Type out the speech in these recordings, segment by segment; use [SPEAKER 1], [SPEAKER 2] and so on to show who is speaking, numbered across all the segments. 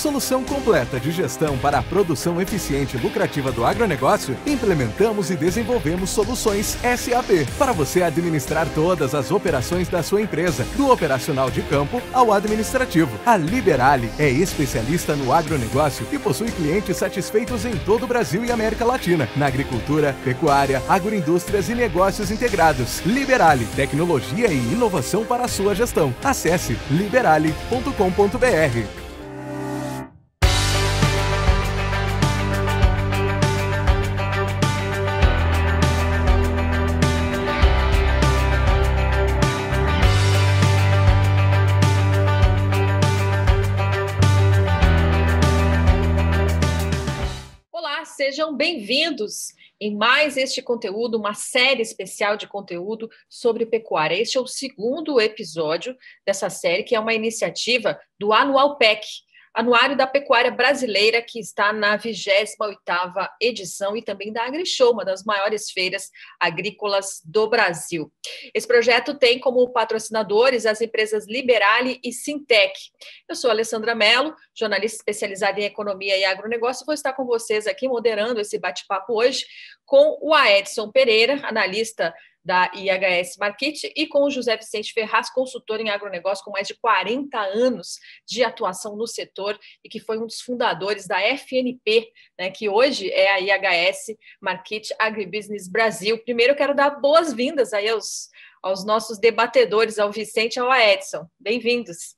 [SPEAKER 1] solução completa de gestão para a produção eficiente e lucrativa do agronegócio, implementamos e desenvolvemos soluções SAP
[SPEAKER 2] para você administrar todas as operações da sua empresa, do operacional de campo ao administrativo. A Liberale é especialista no agronegócio e possui clientes satisfeitos em todo o Brasil e América Latina, na agricultura, pecuária, agroindústrias e negócios
[SPEAKER 1] integrados. Liberale, tecnologia e inovação para a sua gestão. Acesse
[SPEAKER 2] liberale.com.br.
[SPEAKER 3] bem-vindos em mais este conteúdo, uma série especial de conteúdo sobre pecuária. Este é o segundo episódio dessa série, que é uma iniciativa do Anual PEC, Anuário da Pecuária Brasileira, que está na 28ª edição, e também da AgriShow, uma das maiores feiras agrícolas do Brasil. Esse projeto tem como patrocinadores as empresas Liberale e Sintec. Eu sou Alessandra Mello, jornalista especializada em economia e agronegócio, e vou estar com vocês aqui moderando esse bate-papo hoje com o Edson Pereira, analista da IHS Market e com o José Vicente Ferraz, consultor em agronegócio com mais de 40 anos de atuação no setor e que foi um dos fundadores da FNP, né, que hoje é a IHS Market Agribusiness Brasil. Primeiro, eu quero dar boas-vindas aí aos, aos nossos debatedores, ao Vicente e ao Edson. Bem-vindos.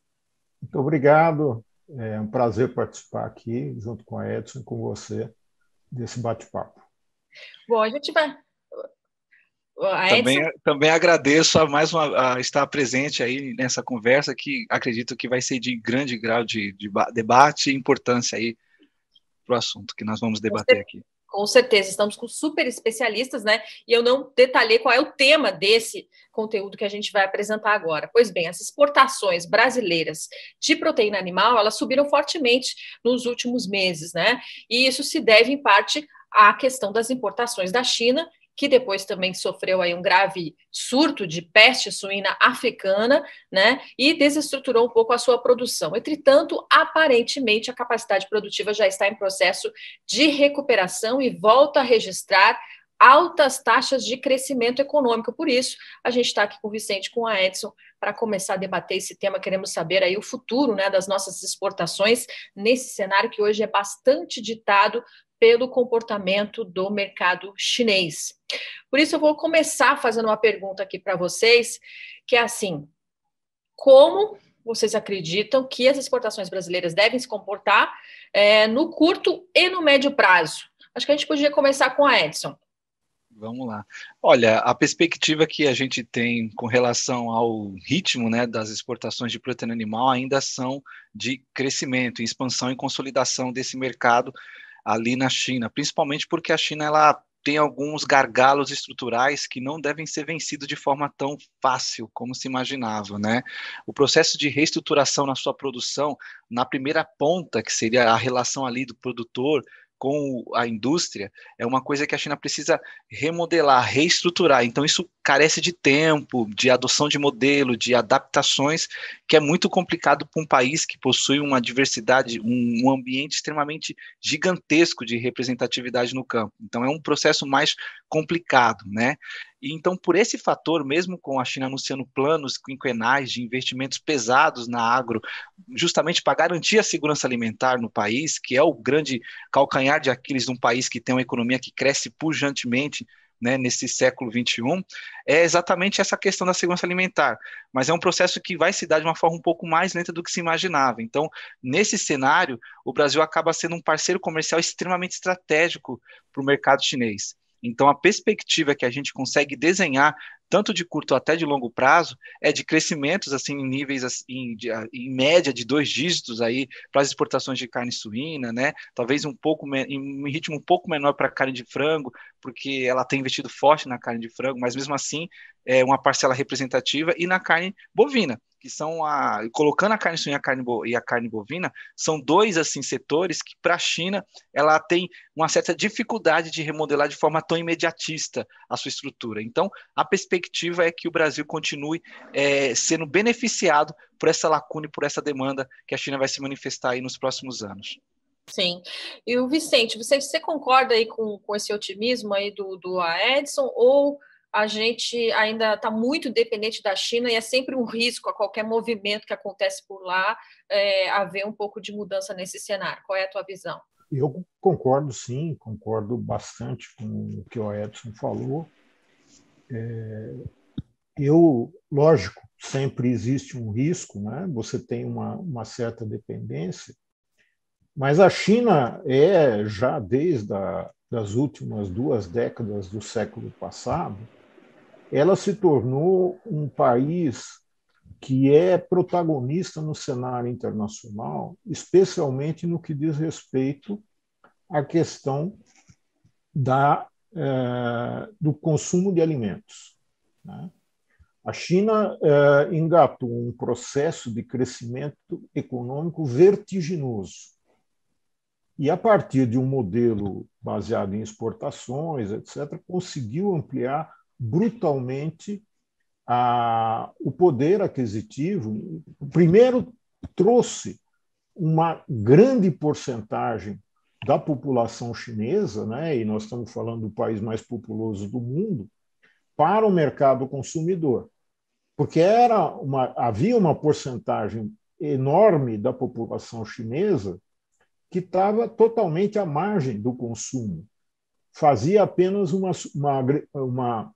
[SPEAKER 2] Muito obrigado. É um prazer participar aqui, junto com a Edson, com você, desse bate-papo.
[SPEAKER 3] Bom, a gente vai, Edson... Também,
[SPEAKER 1] também agradeço a mais uma a estar presente aí nessa conversa que acredito que vai ser de grande grau de, de debate e importância aí para o assunto que nós vamos debater aqui.
[SPEAKER 3] Com certeza, estamos com super especialistas, né? E eu não detalhei qual é o tema desse conteúdo que a gente vai apresentar agora. Pois bem, as exportações brasileiras de proteína animal, elas subiram fortemente nos últimos meses, né? E isso se deve em parte à questão das importações da China que depois também sofreu aí um grave surto de peste suína africana, né, e desestruturou um pouco a sua produção. Entretanto, aparentemente a capacidade produtiva já está em processo de recuperação e volta a registrar altas taxas de crescimento econômico. Por isso, a gente está aqui com o Vicente, com a Edson, para começar a debater esse tema. Queremos saber aí o futuro né, das nossas exportações nesse cenário que hoje é bastante ditado pelo comportamento do mercado chinês. Por isso, eu vou começar fazendo uma pergunta aqui para vocês, que é assim: como vocês acreditam que as exportações brasileiras devem se comportar é, no curto e no médio prazo? Acho que a gente podia começar com a Edson.
[SPEAKER 1] Vamos lá. Olha, a perspectiva que a gente tem com relação ao ritmo né, das exportações de proteína animal ainda são de crescimento, expansão e consolidação desse mercado ali na China, principalmente porque a China ela tem alguns gargalos estruturais que não devem ser vencidos de forma tão fácil como se imaginava, né? O processo de reestruturação na sua produção, na primeira ponta, que seria a relação ali do produtor com a indústria é uma coisa que a China precisa remodelar, reestruturar. Então, isso carece de tempo, de adoção de modelo, de adaptações, que é muito complicado para um país que possui uma diversidade, um, ambiente extremamente gigantesco de representatividade no campo. Então, é um processo mais complicado, né? E então, por esse fator, mesmo com a China anunciando planos quinquenais de investimentos pesados na agro, justamente para garantir a segurança alimentar no país, que é o grande calcanhar de Aquiles de um país que tem uma economia que cresce pujantemente, né, nesse século XXI, é exatamente essa questão da segurança alimentar. Mas é um processo que vai se dar de uma forma um pouco mais lenta do que se imaginava. Então, nesse cenário, o Brasil acaba sendo um parceiro comercial extremamente estratégico para o mercado chinês. Então, a perspectiva que a gente consegue desenhar tanto de curto até de longo prazo, é de crescimentos assim em níveis assim, de, em média de dois dígitos aí para as exportações de carne suína, né? Talvez um pouco em um ritmo um pouco menor para carne de frango, porque ela tem investido forte na carne de frango, mas mesmo assim é uma parcela representativa e na carne bovina que são a colocando a carne suína a carne bo, e a carne bovina são dois assim setores que para a China ela tem uma certa dificuldade de remodelar de forma tão imediatista a sua estrutura. Então a perspectiva perspectiva é que o Brasil continue é, sendo beneficiado por essa lacuna e por essa demanda que a China vai se manifestar aí nos próximos anos.
[SPEAKER 3] Sim. E o Vicente, Vicente, você concorda aí com, com esse otimismo aí do, do Edson ou a gente ainda está muito dependente da China e é sempre um risco a qualquer movimento que acontece por lá é, haver um pouco de mudança nesse cenário. Qual é a tua visão?
[SPEAKER 2] Eu concordo, sim, concordo bastante com o que o Edson falou. É, eu, lógico, sempre existe um risco, né? você tem uma, uma certa dependência, mas a China é, já desde a, das últimas duas décadas do século passado, ela se tornou um país que é protagonista no cenário internacional, especialmente no que diz respeito à questão da é, do consumo de alimentos. Né? A China é, engatou um processo de crescimento econômico vertiginoso. E, a partir de um modelo baseado em exportações, etc., conseguiu ampliar brutalmente a, o poder aquisitivo. Primeiro, trouxe uma grande porcentagem da população chinesa, né, e nós estamos falando do país mais populoso do mundo, para o mercado consumidor. Porque era uma, havia uma porcentagem enorme da população chinesa que estava totalmente à margem do consumo, fazia apenas uma, uma, uma,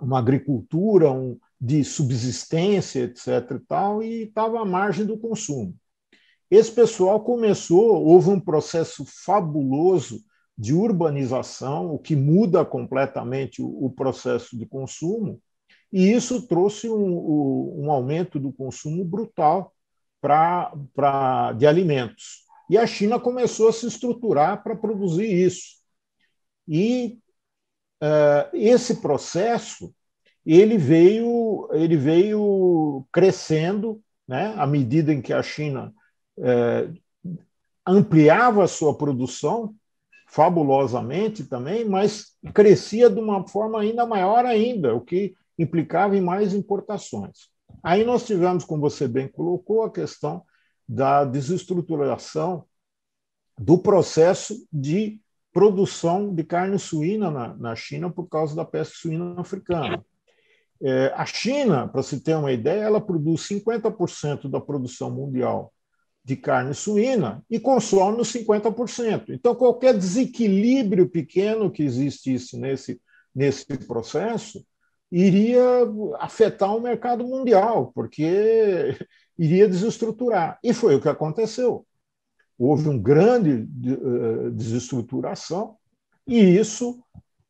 [SPEAKER 2] uma agricultura um, de subsistência, etc. E tal, e estava à margem do consumo. Esse pessoal começou, houve um processo fabuloso de urbanização, o que muda completamente o, o processo de consumo, e isso trouxe um, um aumento do consumo brutal pra, pra, de alimentos. E a China começou a se estruturar para produzir isso. E uh, esse processo ele veio, ele veio crescendo né, à medida em que a China é, ampliava a sua produção fabulosamente também, mas crescia de uma forma ainda maior ainda, o que implicava em mais importações. Aí nós tivemos, como você bem colocou, a questão da desestruturação do processo de produção de carne suína na, na China por causa da peste suína africana. É, a China, para se ter uma ideia, ela produz 50% da produção mundial de carne suína e consome os 50%. Então, qualquer desequilíbrio pequeno que existisse nesse, nesse processo iria afetar o mercado mundial, porque iria desestruturar. E foi o que aconteceu. Houve uma grande eh, desestruturação e isso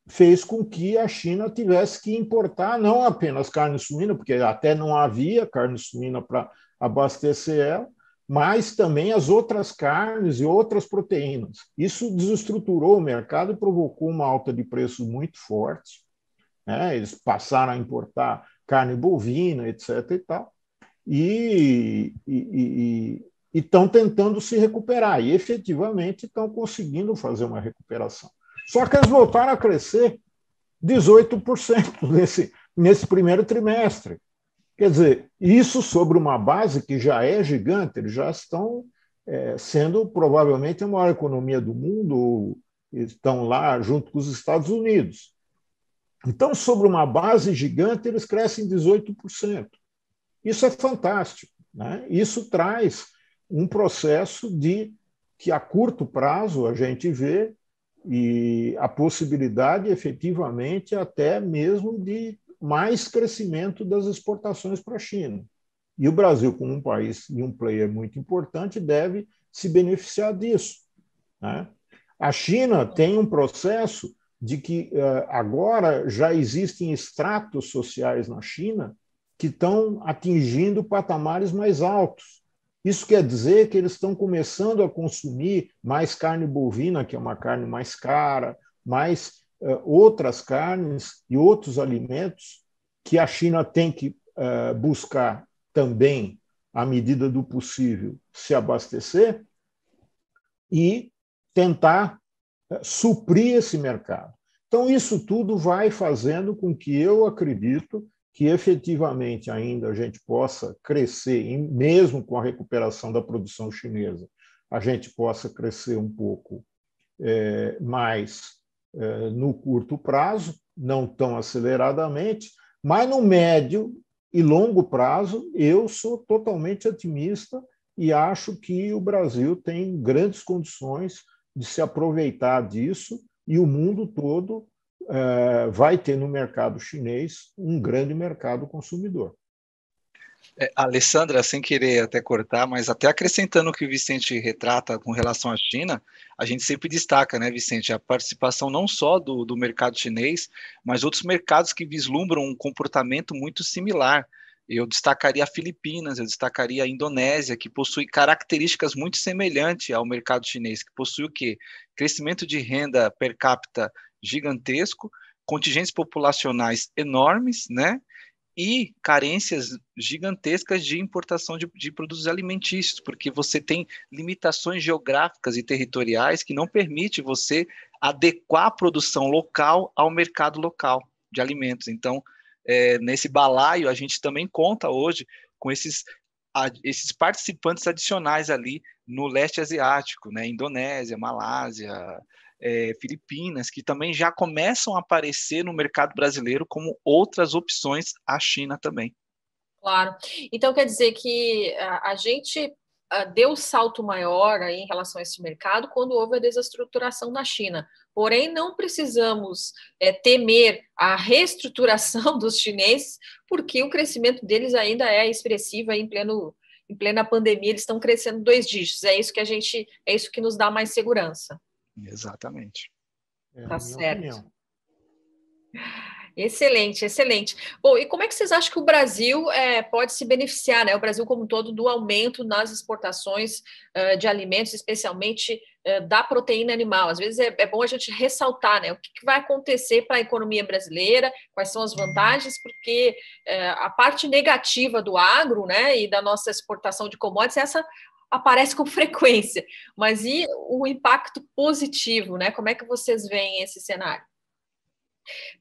[SPEAKER 2] fez com que a China tivesse que importar não apenas carne suína, porque até não havia carne suína para abastecer ela, mas também as outras carnes e outras proteínas. Isso desestruturou o mercado e provocou uma alta de preço muito forte. Né? Eles passaram a importar carne bovina, etc. e tal, e, e estão tentando se recuperar, e efetivamente estão conseguindo fazer uma recuperação. Só que eles voltaram a crescer 18% nesse, nesse primeiro trimestre. Quer dizer, isso sobre uma base que já é gigante, eles já estão é, sendo provavelmente a maior economia do mundo, estão lá junto com os Estados Unidos. Então, sobre uma base gigante, eles crescem 18%. Isso é fantástico. Né? Isso traz um processo de que, a curto prazo, a gente vê e a possibilidade, efetivamente, até mesmo de mais crescimento das exportações para a China. E o Brasil, como um país e um player muito importante, deve se beneficiar disso. Né? A China tem um processo de que eh, agora já existem estratos sociais na China que estão atingindo patamares mais altos. Isso quer dizer que eles estão começando a consumir mais carne bovina, que é uma carne mais cara, mais eh, outras carnes e outros alimentos que a China tem que eh, buscar também, à medida do possível, se abastecer e tentar eh, suprir esse mercado. Então, isso tudo vai fazendo com que eu acredito que efetivamente ainda a gente possa crescer, mesmo com a recuperação da produção chinesa, a gente possa crescer um pouco mais é, no curto prazo, não tão aceleradamente, mas no médio e longo prazo, eu sou totalmente otimista e acho que o Brasil tem grandes condições de se aproveitar disso e o mundo todo é, vai ter no mercado chinês um grande mercado consumidor.
[SPEAKER 1] É, Alessandra, sem querer até cortar, mas até acrescentando o que o Vicente retrata com relação à China, a gente sempre destaca, né, Vicente, a participação não só do, do mercado chinês, mas outros mercados que vislumbram um comportamento muito similar. Eu destacaria a Filipinas, eu destacaria a Indonésia, que possui características muito semelhantes ao mercado chinês, que possui o quê? Crescimento de renda per capita gigantesco, contingentes populacionais enormes, né? e carências gigantescas de importação de, de, produtos alimentícios, porque você tem limitações geográficas e territoriais que não permite você adequar a produção local ao mercado local de alimentos. Então, é, nesse balaio, a gente também conta hoje com esses, a, esses participantes adicionais ali no leste asiático, né? Indonésia, Malásia, é, Filipinas, que também já começam a aparecer no mercado brasileiro como outras opções à China também.
[SPEAKER 3] Claro. Então quer dizer que a gente deu um salto maior aí em relação a esse mercado quando houve a desestruturação na China. Porém, não precisamos é, temer a reestruturação dos chineses, porque o crescimento deles ainda é expressivo é em pleno em plena pandemia, eles estão crescendo dois dígitos. É isso que a gente é isso que nos dá mais segurança.
[SPEAKER 1] Exatamente. É tá certo. Opinião.
[SPEAKER 3] Excelente, excelente. Bom, e como é que vocês acham que o Brasil é, pode se beneficiar, né? O Brasil como um todo do aumento nas exportações uh, de alimentos, especialmente uh, da proteína animal. Às vezes é, é, bom a gente ressaltar, né? O que, que vai acontecer para a economia brasileira? Quais são as vantagens? Porque uh, a parte negativa do agro, né, e da nossa exportação de commodities é essa aparece com frequência. Mas e o impacto positivo, né? Como é que vocês veem esse cenário?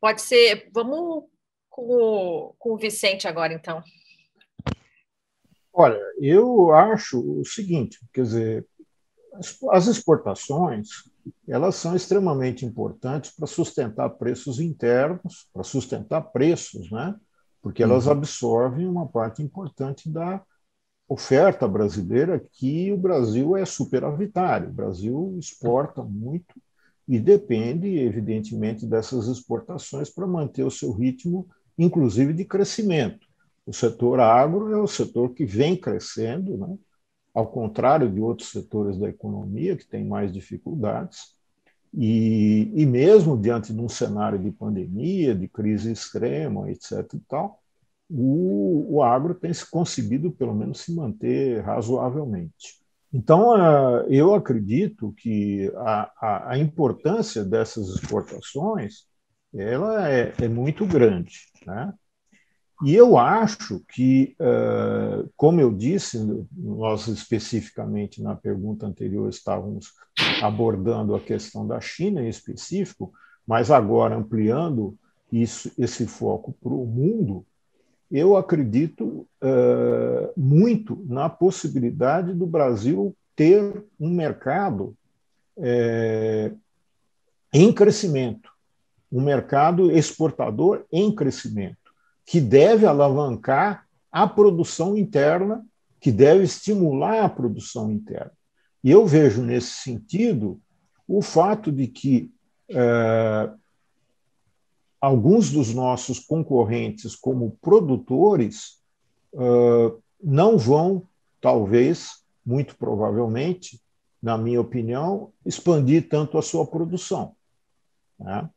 [SPEAKER 3] Pode ser. Vamos com o, com o Vicente agora, então.
[SPEAKER 2] Olha, eu acho o seguinte, quer dizer, as exportações elas são extremamente importantes para sustentar preços internos, para sustentar preços, né? Porque elas uhum. absorvem uma parte importante da, oferta brasileira que o Brasil é superavitário. O Brasil exporta muito e depende, evidentemente, dessas exportações para manter o seu ritmo, inclusive de crescimento. O setor agro é o setor que vem crescendo, né? ao contrário de outros setores da economia, que tem mais dificuldades, e, e mesmo diante de um cenário de pandemia, de crise extrema, etc. E tal, o, o agro tem se conseguido, pelo menos, se manter razoavelmente. Então, eh, eu acredito que a, a, a importância dessas exportações ela é, é muito grande. Né? E eu acho que, eh, como eu disse, nós especificamente na pergunta anterior estávamos abordando a questão da China em específico, mas agora ampliando isso, esse foco para o mundo, eu acredito uh, muito na possibilidade do Brasil ter um mercado eh, em crescimento, um mercado exportador em crescimento, que deve alavancar a produção interna, que deve estimular a produção interna. E eu vejo nesse sentido o fato de que uh, alguns dos nossos concorrentes, como produtores, não vão, talvez, muito provavelmente, na minha opinião, expandir tanto a sua produção. Né?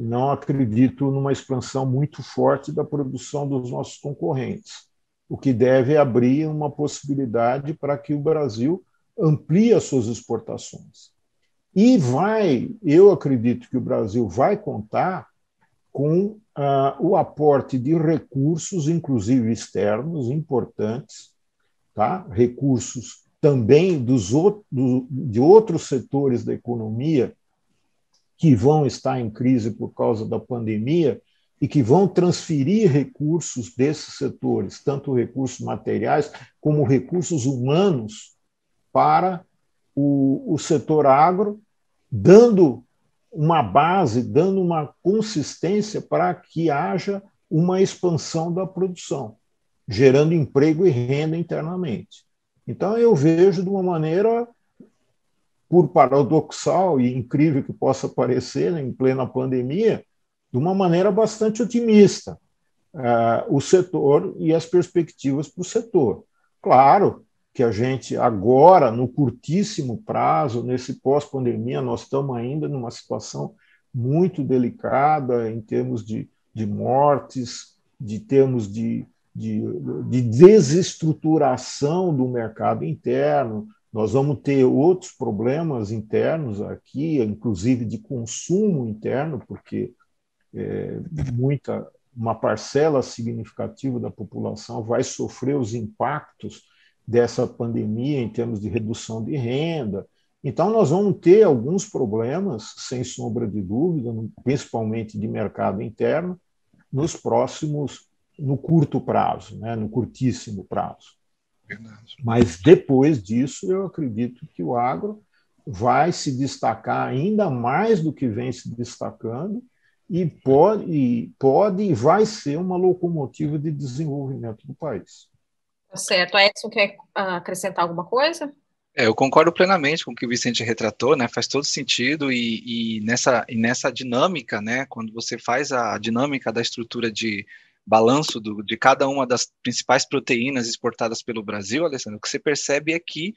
[SPEAKER 2] não acredito numa expansão muito forte da produção dos nossos concorrentes, o que deve abrir uma possibilidade para que o Brasil amplie as suas exportações. E vai, eu acredito que o Brasil vai contar com ah, o aporte de recursos, inclusive externos, importantes, tá? recursos também dos outro, do, de outros setores da economia que vão estar em crise por causa da pandemia e que vão transferir recursos desses setores, tanto recursos materiais como recursos humanos, para o, o setor agro dando uma base, dando uma consistência para que haja uma expansão da produção, gerando emprego e renda internamente. Então, eu vejo de uma maneira, por paradoxal e incrível que possa parecer, né, em plena pandemia, de uma maneira bastante otimista uh, o setor e as perspectivas para o setor. Claro, que a gente agora, no curtíssimo prazo, nesse pós-pandemia, nós estamos ainda numa situação muito delicada em termos de, de mortes, de termos de, de, de desestruturação do mercado interno. Nós vamos ter outros problemas internos aqui, inclusive de consumo interno, porque é, muita uma parcela significativa da população vai sofrer os impactos dessa pandemia em termos de redução de renda. Então, nós vamos ter alguns problemas, sem sombra de dúvida, principalmente de mercado interno, nos próximos, no curto prazo, né, no curtíssimo prazo. Verdade. Mas depois disso, eu acredito que o agro vai se destacar ainda mais do que vem se destacando e pode, e pode e vai ser uma locomotiva de desenvolvimento do país.
[SPEAKER 3] Tá certo. A Edson quer ah, acrescentar alguma coisa?
[SPEAKER 1] É, eu concordo plenamente com o que o Vicente retratou, né? Faz todo sentido e, e nessa, e nessa dinâmica, né? Quando você faz a dinâmica da estrutura de balanço do, de cada uma das principais proteínas exportadas pelo Brasil, Alessandro, o que você percebe é que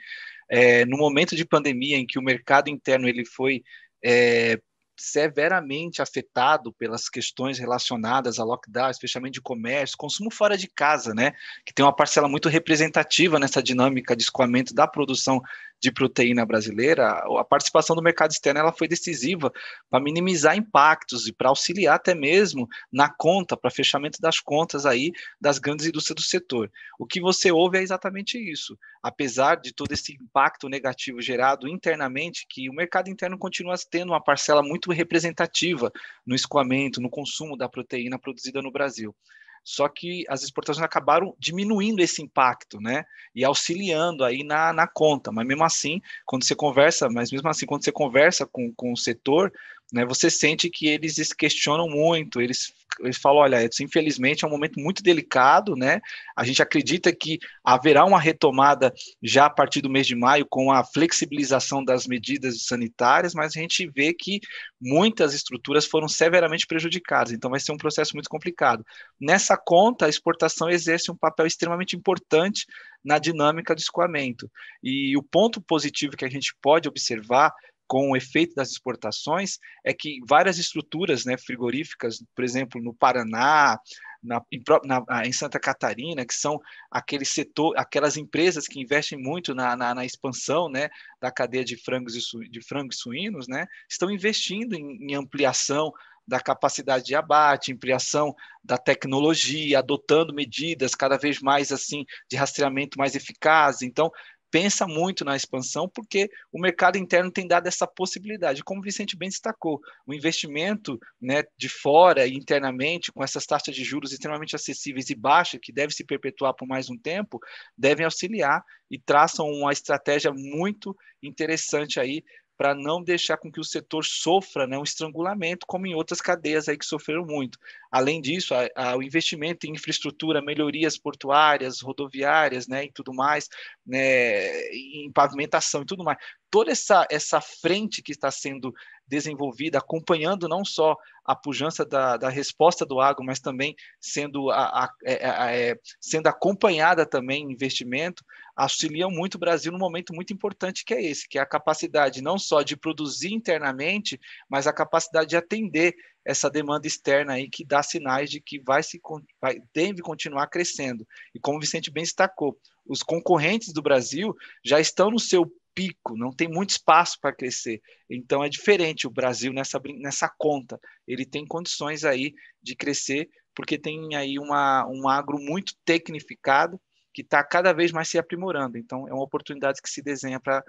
[SPEAKER 1] é, no momento de pandemia em que o mercado interno ele foi é, severamente afetado pelas questões relacionadas a lockdown, especialmente de comércio, consumo fora de casa, né? Que tem uma parcela muito representativa nessa dinâmica de escoamento da produção de proteína brasileira, a participação do mercado externo ela foi decisiva para minimizar impactos e para auxiliar até mesmo na conta, para fechamento das contas aí das grandes indústrias do setor. O que você ouve é exatamente isso. Apesar de todo esse impacto negativo gerado internamente, que o mercado interno continua tendo uma parcela muito representativa no escoamento, no consumo da proteína produzida no Brasil só que as exportações acabaram diminuindo esse impacto, né? E auxiliando aí na, na conta. Mas mesmo assim, quando você conversa, mas mesmo assim, quando você conversa com, com o setor, né, você sente que eles questionam muito, eles, eles falam, olha, Edson, infelizmente é um momento muito delicado, né? A gente acredita que haverá uma retomada já a partir do mês de maio com a flexibilização das medidas sanitárias, mas a gente vê que muitas estruturas foram severamente prejudicadas, então vai ser um processo muito complicado. Nessa conta, a exportação exerce um papel extremamente importante na dinâmica do escoamento. E o ponto positivo que a gente pode observar com o efeito das exportações é que várias estruturas né, frigoríficas, por exemplo, no Paraná, na, em, na, em, Santa Catarina, que são aquele setor, aquelas empresas que investem muito na, na expansão né, da cadeia de frangos e, su, de frangos suínos, né, estão investindo em, em ampliação da capacidade de abate, ampliação da tecnologia, adotando medidas cada vez mais assim de rastreamento mais eficaz. Então, pensa muito na expansão, porque o mercado interno tem dado essa possibilidade. Como o Vicente bem destacou, o investimento né, de fora e internamente, com essas taxas de juros extremamente acessíveis e baixas, que deve se perpetuar por mais um tempo, devem auxiliar e traçam uma estratégia muito interessante aí para não deixar com que o setor sofra né, um estrangulamento, como em outras cadeias aí que sofreram muito. Além disso, a, a, o investimento em infraestrutura, melhorias portuárias, rodoviárias né, e tudo mais, né, em pavimentação e tudo mais. Toda essa, essa frente que está sendo desenvolvida, acompanhando não só a pujança da, da resposta do agro, mas também sendo, a, a, a, é, é, é, sendo acompanhada também investimento, auxiliam muito o Brasil num momento muito importante que é esse, que é a capacidade não só de produzir internamente, mas a capacidade de atender essa demanda externa aí que dá sinais de que vai se vai, deve continuar crescendo. E como o Vicente bem destacou, os concorrentes do Brasil já estão no seu pico, não tem muito espaço para crescer. Então é diferente o Brasil nessa, nessa conta. Ele tem condições aí de crescer porque tem aí uma, um agro muito tecnificado que está cada vez mais se aprimorando. Então, é uma oportunidade que se desenha para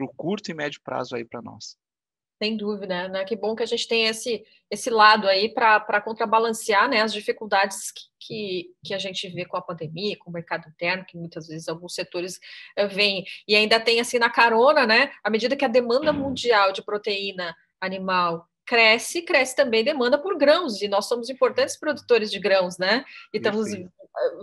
[SPEAKER 1] o curto e médio prazo aí para nós.
[SPEAKER 3] Sem dúvida, né? Que bom que a gente tem esse, esse lado aí para contrabalancear né, as dificuldades que, que, que, a gente vê com a pandemia, com o mercado interno, que muitas vezes alguns setores uh, vêm. E ainda tem assim na carona, né? À medida que a demanda uhum. mundial de proteína animal cresce, cresce também demanda por grãos, e nós somos importantes produtores de grãos, né? E estamos eh,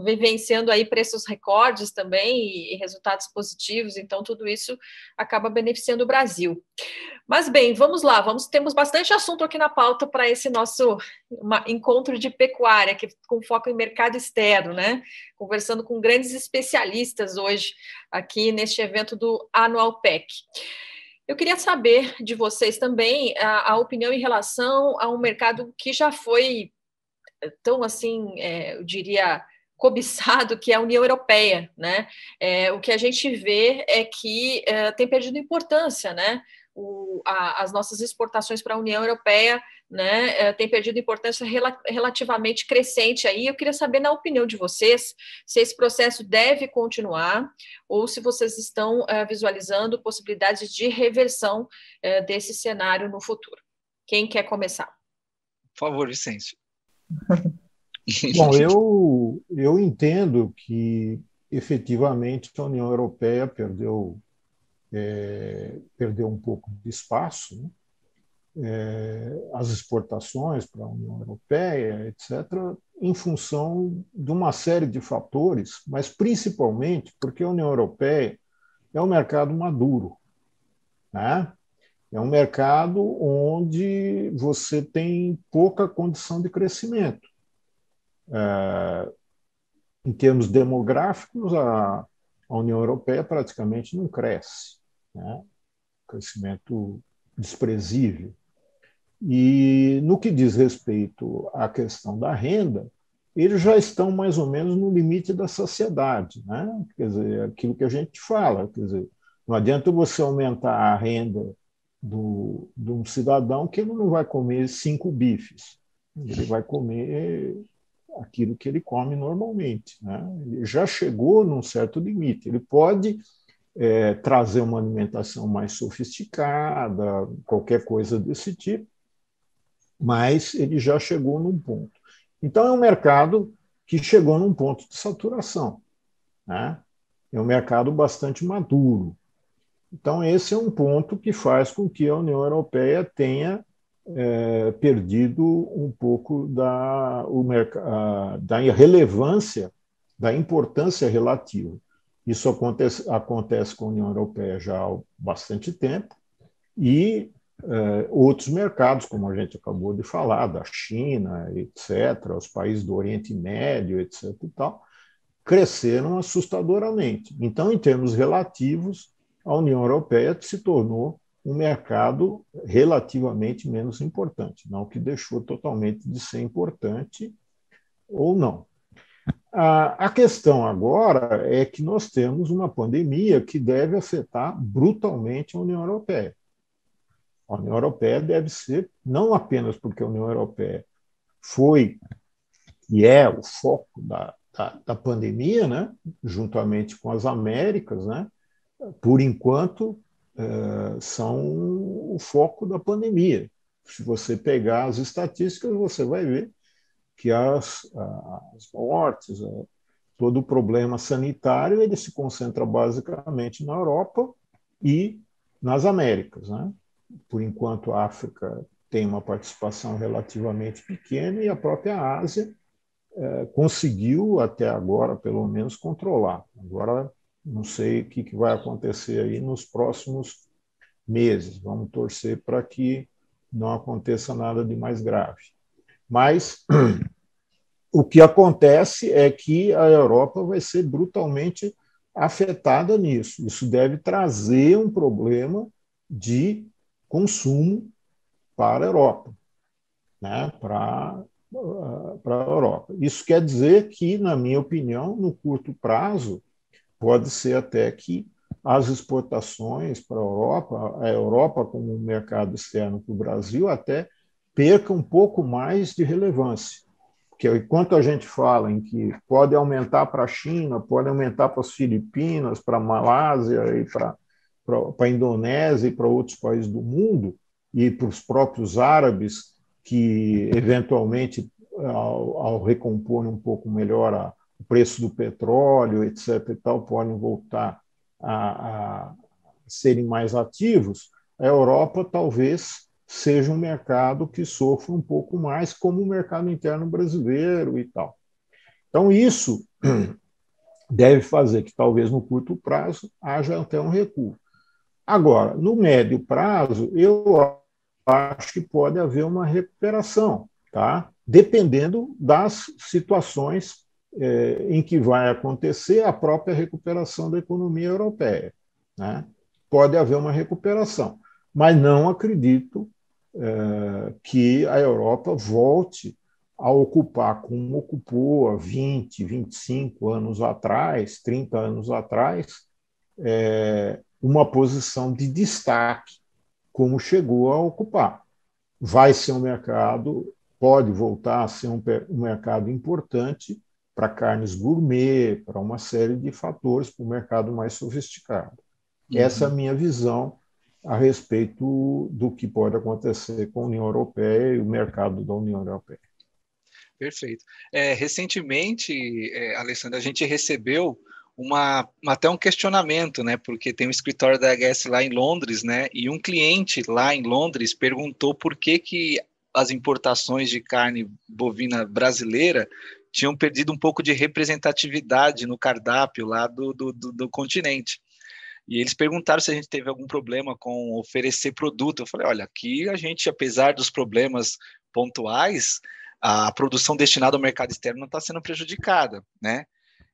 [SPEAKER 3] vivenciando aí preços recordes também e resultados positivos, então tudo isso acaba beneficiando o Brasil. Mas bem, vamos lá, vamos temos bastante assunto aqui na pauta para esse nosso uma, encontro de pecuária, que com foco em mercado externo, né? Conversando com grandes especialistas hoje aqui neste evento do Anual PEC. Eu queria saber de vocês também a, a opinião em relação a um mercado que já foi eh, tão assim, é, eu diria, cobiçado que é a União Europeia, né? É, o que a gente vê é que é, tem perdido importância, né? O, a, as nossas exportações para a União Europeia né, eh, tem perdido importância relativamente crescente aí. Eu queria saber, na opinião de vocês, se esse processo deve continuar ou se vocês estão eh, visualizando possibilidades de reversão eh, desse cenário no futuro. Quem quer começar?
[SPEAKER 1] Por favor, Vicêncio.
[SPEAKER 2] Bom, eu, eu entendo que efetivamente a União Europeia perdeu, é, perdeu um pouco de espaço, né? É, as exportações para a União Europeia, etc., em função de uma série de fatores, mas principalmente porque a União Europeia é um mercado maduro. Né? É um mercado onde você tem pouca condição de crescimento. É, em termos demográficos, a, a, União Europeia praticamente não cresce. Né? Crescimento desprezível. E no que diz respeito à questão da renda, eles já estão mais ou menos no limite da saciedade, né? Quer dizer, é aquilo que a gente fala, quer dizer, não adianta você aumentar a renda do, de um cidadão que ele não vai comer cinco bifes, ele vai comer aquilo que ele come normalmente, né? Ele já chegou num certo limite, ele pode é, trazer uma alimentação mais sofisticada, qualquer coisa desse tipo, mas ele já chegou num ponto. Então, é um mercado que chegou num ponto de saturação. Né? É um mercado bastante maduro. Então, esse é um ponto que faz com que a União Europeia tenha é, perdido um pouco da, o, da relevância, da importância relativa. Isso acontece, acontece com a União Europeia já há bastante tempo, e eh, outros mercados, como a gente acabou de falar, da China, etc., os países do Oriente Médio, etc., e tal, cresceram assustadoramente. Então, em termos relativos, a União Europeia se tornou um mercado relativamente menos importante, não que deixou totalmente de ser importante ou não. a questão agora é que nós temos uma pandemia que deve afetar brutalmente a União Europeia a União Europeia deve ser, não apenas porque a União Europeia foi e é o foco da, da, da pandemia, né? juntamente com as Américas, né? por enquanto eh, são o foco da pandemia. Se você pegar as estatísticas, você vai ver que as, as mortes, eh, todo o problema sanitário, ele se concentra basicamente na Europa e nas Américas. Né? por enquanto, a África tem uma participação relativamente pequena e a própria Ásia é, conseguiu, até agora, pelo menos, controlar. Agora, não sei o que, que vai acontecer aí nos próximos meses. Vamos torcer para que não aconteça nada de mais grave. Mas o que acontece é que a Europa vai ser brutalmente afetada nisso. Isso deve trazer um problema de consumo para a Europa, né? para para a Europa. Isso quer dizer que, na minha opinião, no curto prazo, pode ser até que as exportações para a Europa, a Europa como um mercado externo para o Brasil, até perca um pouco mais de relevância. Porque enquanto a gente fala em que pode aumentar para a China, pode aumentar para as Filipinas, para a Malásia e para para a Indonésia e para outros países do mundo, e para os próprios árabes, que eventualmente, ao, ao recompor um pouco melhor a, o preço do petróleo, etc., e tal, podem voltar a, a serem mais ativos, a Europa talvez seja um mercado que sofra um pouco mais, como o mercado interno brasileiro e tal. Então, isso deve fazer que talvez no curto prazo haja até um recuo. Agora, no médio prazo, eu acho que pode haver uma recuperação, tá? dependendo das situações eh, em que vai acontecer a própria recuperação da economia europeia. Né? Pode haver uma recuperação, mas não acredito eh, que a Europa volte a ocupar como ocupou há 20, 25 anos atrás, 30 anos atrás, eh, uma posição de destaque, como chegou a ocupar. Vai ser um mercado, pode voltar a ser um, um mercado importante para carnes gourmet, para uma série de fatores, para o mercado mais sofisticado. Uhum. Essa é a minha visão a respeito do que pode acontecer com a União Europeia e o mercado da União Europeia.
[SPEAKER 1] Perfeito. É, recentemente, é, Alessandra, a gente recebeu uma, até um questionamento, né? Porque tem um escritório da HS lá em Londres, né? E um cliente lá em Londres perguntou por que, que as importações de carne bovina brasileira tinham perdido um pouco de representatividade no cardápio lá do, do, do, do continente. E eles perguntaram se a gente teve algum problema com oferecer produto. Eu falei, olha, aqui a gente, apesar dos problemas pontuais, a produção destinada ao mercado externo não está sendo prejudicada, né?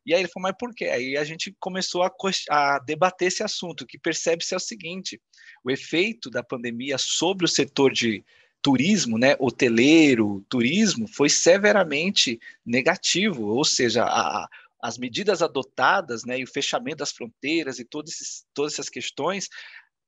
[SPEAKER 1] E aí ele falou, mas por quê? Aí a gente começou a, a debater esse assunto, que percebe-se é o seguinte, o efeito da pandemia sobre o setor de turismo, né, hoteleiro, turismo, foi severamente negativo, ou seja, a, as medidas adotadas, né, e o fechamento das fronteiras e todos esses, todas essas questões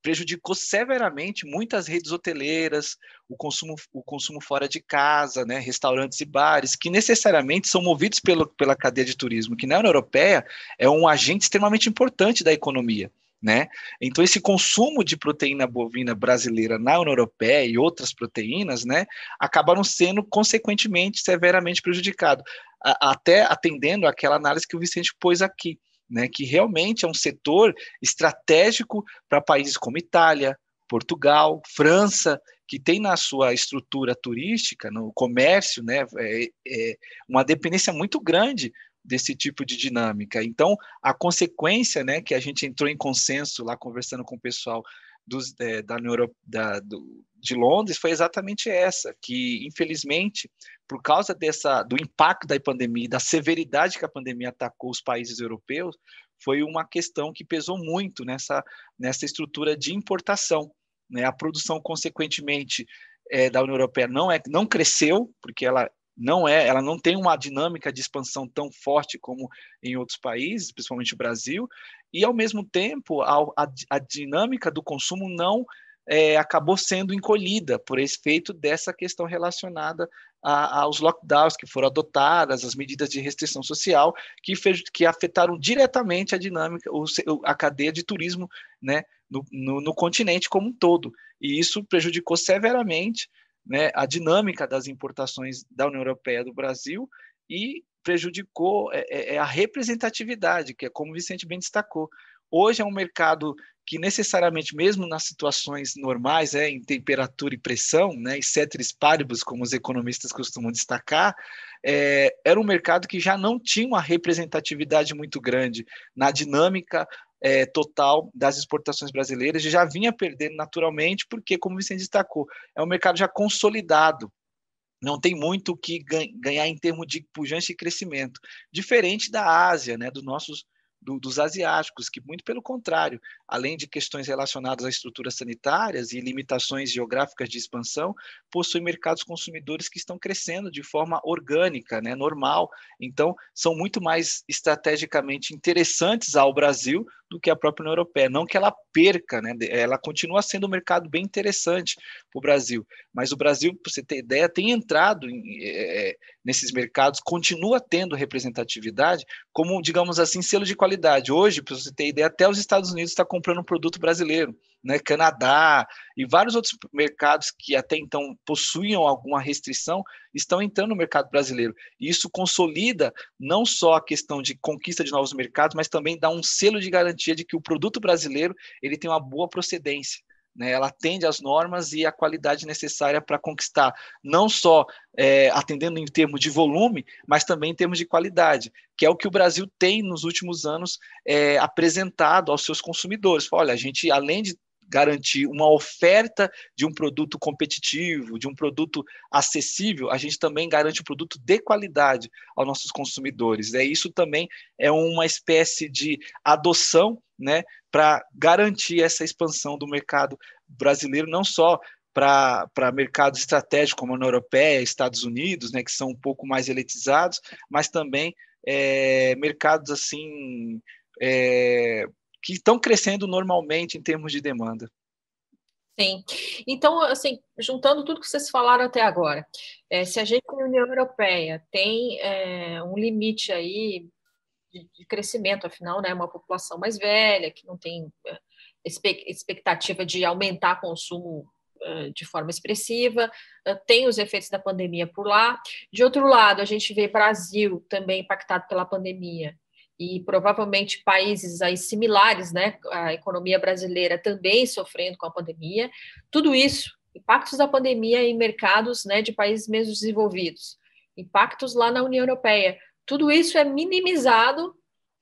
[SPEAKER 1] prejudicou severamente muitas redes hoteleiras, o consumo, o consumo fora de casa, né, restaurantes e bares, que necessariamente são movidos pelo, pela cadeia de turismo, que na União Europeia é um agente extremamente importante da economia. Né? Então, esse consumo de proteína bovina brasileira na União Europeia e outras proteínas né, acabaram sendo, consequentemente, severamente prejudicado, até atendendo àquela análise que o Vicente pôs aqui né, que realmente é um setor estratégico para países como Itália, Portugal, França, que tem na sua estrutura turística, no comércio, né, é, é uma dependência muito grande desse tipo de dinâmica. Então, a consequência, né, que a gente entrou em consenso lá conversando com o pessoal dos, é, da, Euro, da do, de Londres foi exatamente essa, que infelizmente, por causa dessa do impacto da pandemia, da severidade que a pandemia atacou os países europeus, foi uma questão que pesou muito nessa, nessa estrutura de importação. Né? A produção, consequentemente, é, da União Europeia não, é, não cresceu, porque ela não é, ela não tem uma dinâmica de expansão tão forte como em outros países, principalmente o Brasil, e ao mesmo tempo a, a, a dinâmica do consumo não é, acabou sendo encolhida por efeito dessa questão relacionada a, aos lockdowns que foram adotadas, as medidas de restrição social que, fez, que afetaram diretamente a dinâmica, o, a cadeia de turismo né, no, no, no, continente como um todo. E isso prejudicou severamente né, a dinâmica das importações da União Europeia do Brasil e prejudicou é, é, é a representatividade, que é como o Vicente bem destacou. Hoje é um mercado que necessariamente, mesmo nas situações normais, é, em temperatura e pressão, né, em ceteris paribus, como os economistas costumam destacar, é, era um mercado que já não tinha uma representatividade muito grande na dinâmica é, total das exportações brasileiras, e já vinha perdendo naturalmente, porque, como o Vicente destacou, é um mercado já consolidado, não tem muito o que ganhar em termos de pujança e crescimento, diferente da Ásia, né, dos nossos do, dos asiáticos, que muito pelo contrário, além de questões relacionadas a estruturas sanitárias e limitações geográficas de expansão, possuem mercados consumidores que estão crescendo de forma orgânica, né, normal. Então, são muito mais estrategicamente interessantes ao Brasil do que a própria União Europeia. Não que ela perca, né? ela continua sendo um mercado bem interessante para o Brasil, mas o Brasil, para você ter ideia, tem entrado em, é, é, é, nesses mercados, continua tendo representatividade como, digamos assim, selo de qualidade. Hoje, para você ter ideia, até os Estados Unidos está comprando um produto brasileiro né, Canadá e vários outros mercados que até então possuíam alguma restrição estão entrando no mercado brasileiro. E isso consolida não só a questão de conquista de novos mercados, mas também dá um selo de garantia de que o produto brasileiro ele tem uma boa procedência. Né, ela atende às normas e à qualidade necessária para conquistar, não só é, atendendo em termos de volume, mas também em termos de qualidade, que é o que o Brasil tem nos últimos anos é, apresentado aos seus consumidores. Olha, a gente, além de garantir uma oferta de um produto competitivo, de um produto acessível, a gente também garante um produto de qualidade aos nossos consumidores. É isso também é uma espécie de adoção, né, para garantir essa expansão do mercado brasileiro, não só para mercados estratégicos como a União Europeia, Estados Unidos, né, que são um pouco mais eletizados, mas também é, mercados assim é, que estão crescendo normalmente em termos de demanda.
[SPEAKER 3] Sim. Então, assim, juntando tudo que vocês falaram até agora, é, se a gente na União Europeia tem é, um limite aí de, de, crescimento, afinal, né, uma população mais velha que não tem é, expectativa de aumentar consumo é, de forma expressiva, é, tem os efeitos da pandemia por lá. De outro lado, a gente vê Brasil também impactado pela pandemia, e provavelmente países aí similares, né, a economia brasileira também sofrendo com a pandemia. Tudo isso, impactos da pandemia em mercados, né, de países menos desenvolvidos, impactos lá na União Europeia. Tudo isso é minimizado,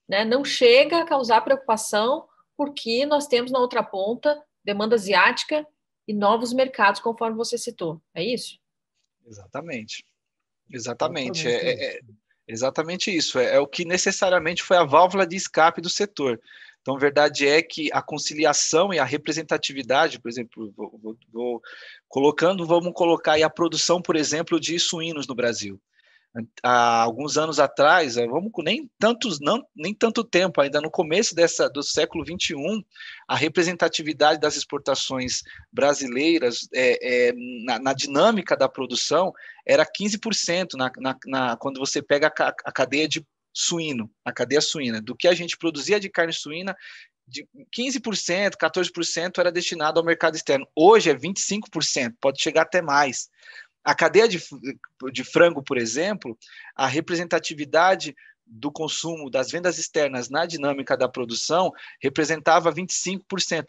[SPEAKER 3] né, não chega a causar preocupação, porque nós temos na outra ponta demanda asiática e novos mercados, conforme você
[SPEAKER 1] citou. É isso? Exatamente. Exatamente. É, é, é, Exatamente isso. É, é, o que necessariamente foi a válvula de escape do setor. Então, verdade é que a conciliação e a representatividade, por exemplo, vou, vou, vou colocando, vamos colocar aí a produção, por exemplo, de suínos no Brasil há alguns anos atrás, eh, vamos nem tantos não, nem tanto tempo, ainda no começo dessa, do século XXI, a representatividade das exportações brasileiras é, é, na, na, dinâmica da produção era 15% na, na, na, quando você pega a, a cadeia de suíno, a cadeia suína, do que a gente produzia de carne suína, de 15%, 14% era destinado ao mercado externo. Hoje é 25%, pode chegar até mais. A cadeia de, de frango, por exemplo, a representatividade do consumo das vendas externas na dinâmica da produção representava 25%,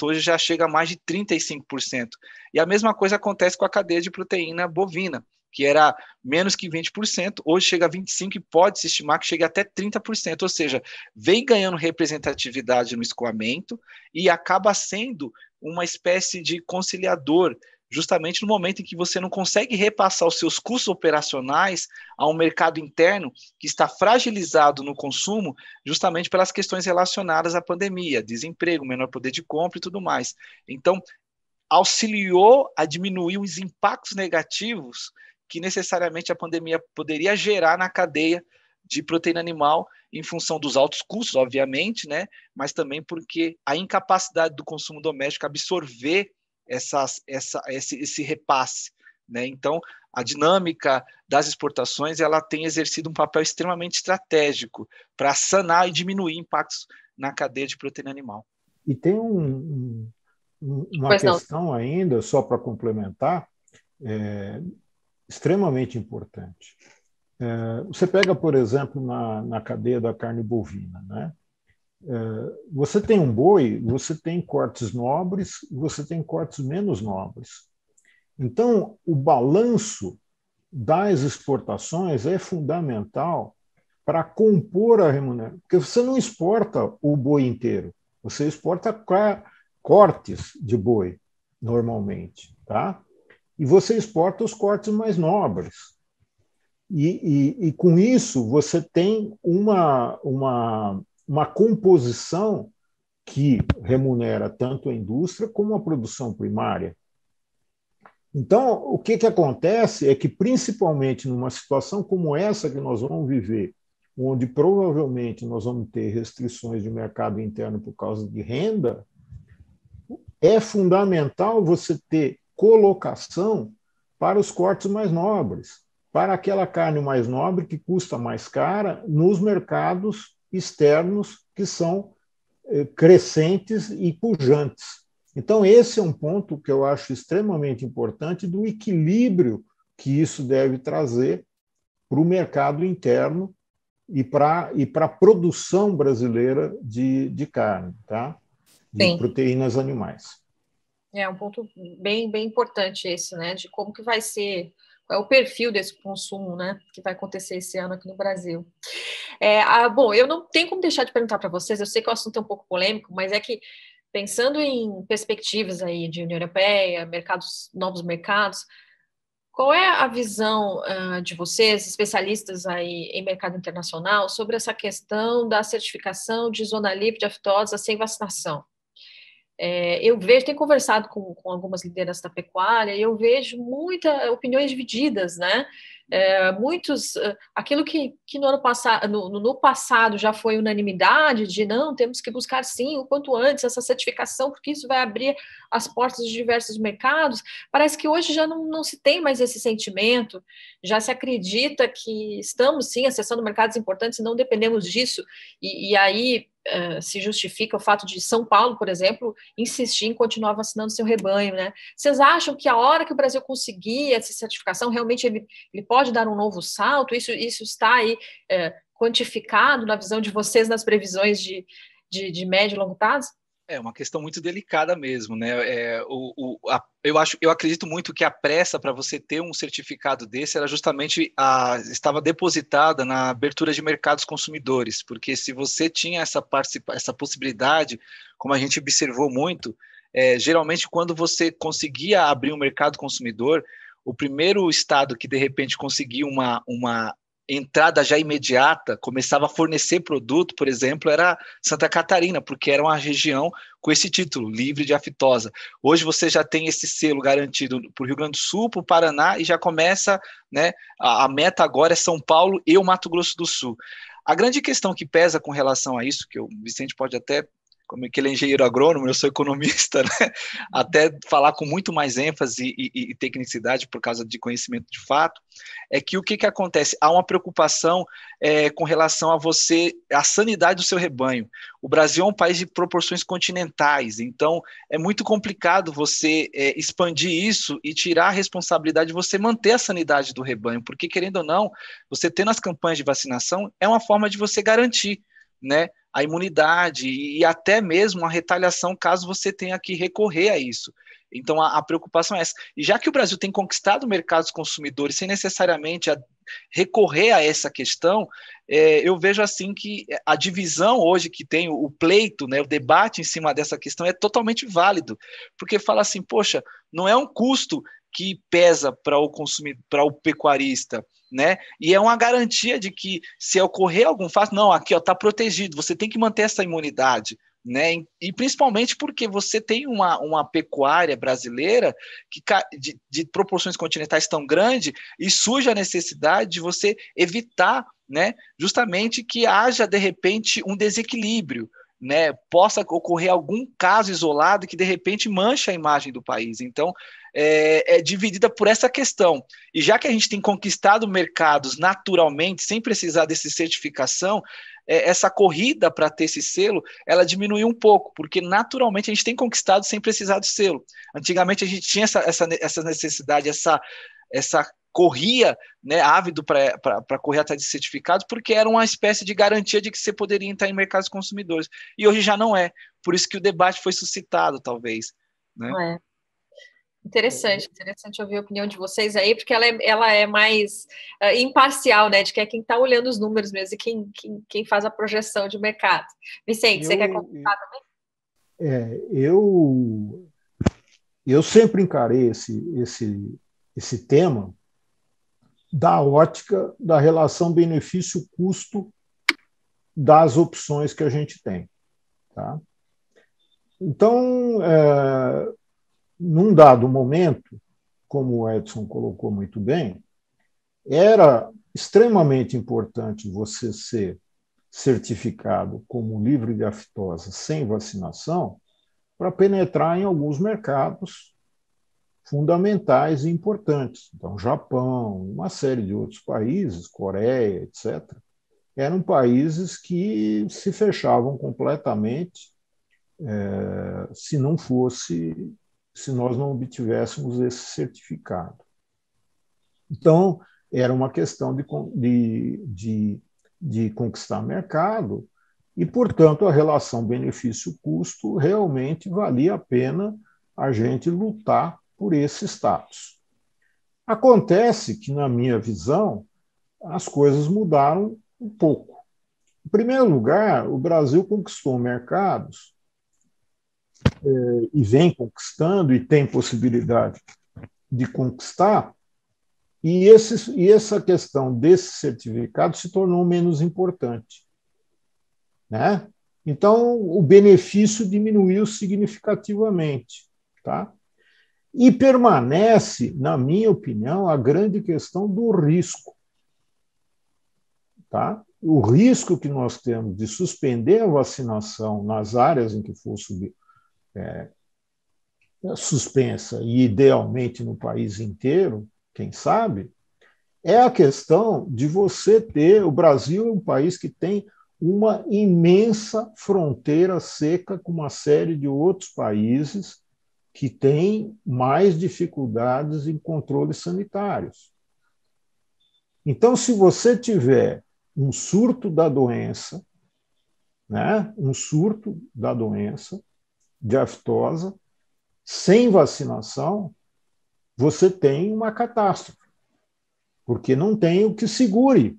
[SPEAKER 1] hoje já chega a mais de 35%. E a mesma coisa acontece com a cadeia de proteína bovina, que era menos que 20%, hoje chega a 25% e pode se estimar que chegue até 30%, ou seja, vem ganhando representatividade no escoamento e acaba sendo uma espécie de conciliador justamente no momento em que você não consegue repassar os seus custos operacionais a um mercado interno que está fragilizado no consumo, justamente pelas questões relacionadas à pandemia, desemprego, menor poder de compra e tudo mais. Então, auxiliou a diminuir os impactos negativos que necessariamente a pandemia poderia gerar na cadeia de proteína animal em função dos altos custos, obviamente, né? Mas também porque a incapacidade do consumo doméstico absorver essas, essa, esse, esse repasse. Né? Então, a dinâmica das exportações ela tem exercido um papel extremamente estratégico para sanar e diminuir impactos na cadeia de proteína animal.
[SPEAKER 2] E tem um, um, uma pois questão não. ainda, só para complementar, é, extremamente importante. É, você pega, por exemplo, na, na cadeia da carne bovina, né? Eh, você tem um boi, você tem cortes nobres, você tem cortes menos nobres. Então, o balanço das exportações é fundamental para compor a remuneração. Porque você não exporta o boi inteiro, você exporta cortes de boi, normalmente. Tá? E você exporta os cortes mais nobres. E, e, e com isso, você tem uma, uma uma composição que remunera tanto a indústria como a produção primária. Então, o que, que acontece é que, principalmente numa situação como essa que nós vamos viver, onde provavelmente nós vamos ter restrições de mercado interno por causa de renda, é fundamental você ter colocação para os cortes mais nobres, para aquela carne mais nobre que custa mais cara nos mercados externos que são eh, crescentes e pujantes. Então, esse é um ponto que eu acho extremamente importante do equilíbrio que isso deve trazer para o mercado interno e para e a produção brasileira de, de carne, tá? de Sim. proteínas animais.
[SPEAKER 3] É um ponto bem, bem importante esse, né? De como que vai ser qual é o perfil desse consumo, né, que vai acontecer esse ano aqui no Brasil. É, ah, bom, eu não tenho como deixar de perguntar para vocês, eu sei que o assunto é um pouco polêmico, mas é que pensando em perspectivas aí de União Europeia, mercados, novos mercados, qual é a visão uh, de vocês, especialistas aí em mercado internacional, sobre essa questão da certificação de zona livre de aftosa sem vacinação? É, eu vejo, tenho conversado com, com algumas lideranças da pecuária, e eu vejo muitas opiniões divididas, né? É, muitos, eh, aquilo que, que no ano passado, no, no, passado já foi unanimidade de não, temos que buscar sim, o quanto antes, essa certificação, porque isso vai abrir as portas de diversos mercados. Parece que hoje já não, não se tem mais esse sentimento, já se acredita que estamos sim acessando mercados importantes e não dependemos disso, e, e aí eh, se justifica o fato de São Paulo, por exemplo, insistir em continuar vacinando seu rebanho, né? Vocês acham que a hora que o Brasil conseguir essa certificação, realmente ele, ele pode dar um novo salto? Isso, isso está aí eh, quantificado na visão de vocês nas previsões de, de, de médio e longo prazo?
[SPEAKER 1] É uma questão muito delicada mesmo, né? É, o, o, a, eu, acho, eu acredito muito que a pressa para você ter um certificado desse era justamente a, estava depositada na abertura de mercados consumidores, porque se você tinha essa, essa possibilidade, como a gente observou muito, é, geralmente quando você conseguia abrir um mercado consumidor, o primeiro estado que de repente conseguia uma, uma entrada já imediata, começava a fornecer produto, por exemplo, era Santa Catarina, porque era uma região com esse título, livre de aftosa. Hoje você já tem esse selo garantido para o Rio Grande do Sul, para o Paraná, e já começa, né? A, a meta agora é São Paulo e o Mato Grosso do Sul. A grande questão que pesa com relação a isso, que o Vicente pode até como é que ele é engenheiro agrônomo, eu sou economista, né? até falar com muito mais ênfase e, e, e, tecnicidade por causa de conhecimento de fato, é que o que, que acontece? Há uma preocupação é, com relação a você, a sanidade do seu rebanho. O Brasil é um país de proporções continentais, então é muito complicado você é, expandir isso e tirar a responsabilidade de você manter a sanidade do rebanho, porque querendo ou não, você tendo as campanhas de vacinação é uma forma de você garantir né, a imunidade e até mesmo a retaliação caso você tenha que recorrer a isso. Então a, a preocupação é essa. E já que o Brasil tem conquistado mercados consumidores sem necessariamente a, recorrer a essa questão, é, eu vejo assim que a divisão hoje que tem, o, o pleito, né, o debate em cima dessa questão é totalmente válido, porque fala assim, poxa, não é um custo que pesa para o consumidor, para o pecuarista, né? E é uma garantia de que se ocorrer algum fato, não, aqui está protegido, você tem que manter essa imunidade, né? E principalmente porque você tem uma, uma pecuária brasileira que de, de proporções continentais tão grande e surge a necessidade de você evitar, né? Justamente que haja de repente um desequilíbrio, né, possa ocorrer algum caso isolado que de repente mancha a imagem do país. Então, é, é, dividida por essa questão. E já que a gente tem conquistado mercados naturalmente, sem precisar dessa certificação, é, essa corrida para ter esse selo, ela diminuiu um pouco, porque naturalmente a gente tem conquistado sem precisar do selo. Antigamente a gente tinha essa, essa, essa necessidade, essa, essa corria, né, ávido para correr atrás de certificados, porque era uma espécie de garantia de que você poderia entrar em mercados consumidores. E hoje já não é. Por isso que o debate foi suscitado, talvez. Né? É.
[SPEAKER 3] Interessante, é. interessante ouvir a opinião de vocês aí, porque ela é, ela é mais uh, imparcial, né? De que é quem está olhando os números mesmo e quem, quem, quem, faz a projeção de mercado. Vicente, eu, você quer comentar também?
[SPEAKER 2] É, eu, eu sempre encarei esse, esse, esse tema da ótica da relação benefício-custo das opções que a gente tem. Tá? Então, é, num dado momento, como o Edson colocou muito bem, era extremamente importante você ser certificado como livre de aftosa sem vacinação para penetrar em alguns mercados fundamentais e importantes. Então, Japão, uma série de outros países, Coreia, etc., eram países que se fechavam completamente é, se não fosse, se nós não obtivéssemos esse certificado. Então, era uma questão de, de, de, de conquistar mercado e, portanto, a relação benefício-custo realmente valia a pena a gente lutar por esse status. Acontece que, na minha visão, as coisas mudaram um pouco. Em primeiro lugar, o Brasil conquistou mercados é, e vem conquistando e tem possibilidade de conquistar, e, esse, e essa questão desse certificado se tornou menos importante. Né? Então, o benefício diminuiu significativamente. Tá? E permanece, na minha opinião, a grande questão do risco. Tá? O risco que nós temos de suspender a vacinação nas áreas em que for é, suspensa, e idealmente no país inteiro, quem sabe, é a questão de você ter. O Brasil é um país que tem uma imensa fronteira seca com uma série de outros países que têm mais dificuldades em controles sanitários. Então, se você tiver um surto da doença, né, um surto da doença de aftosa, sem vacinação, você tem uma catástrofe, porque não tem o que segure,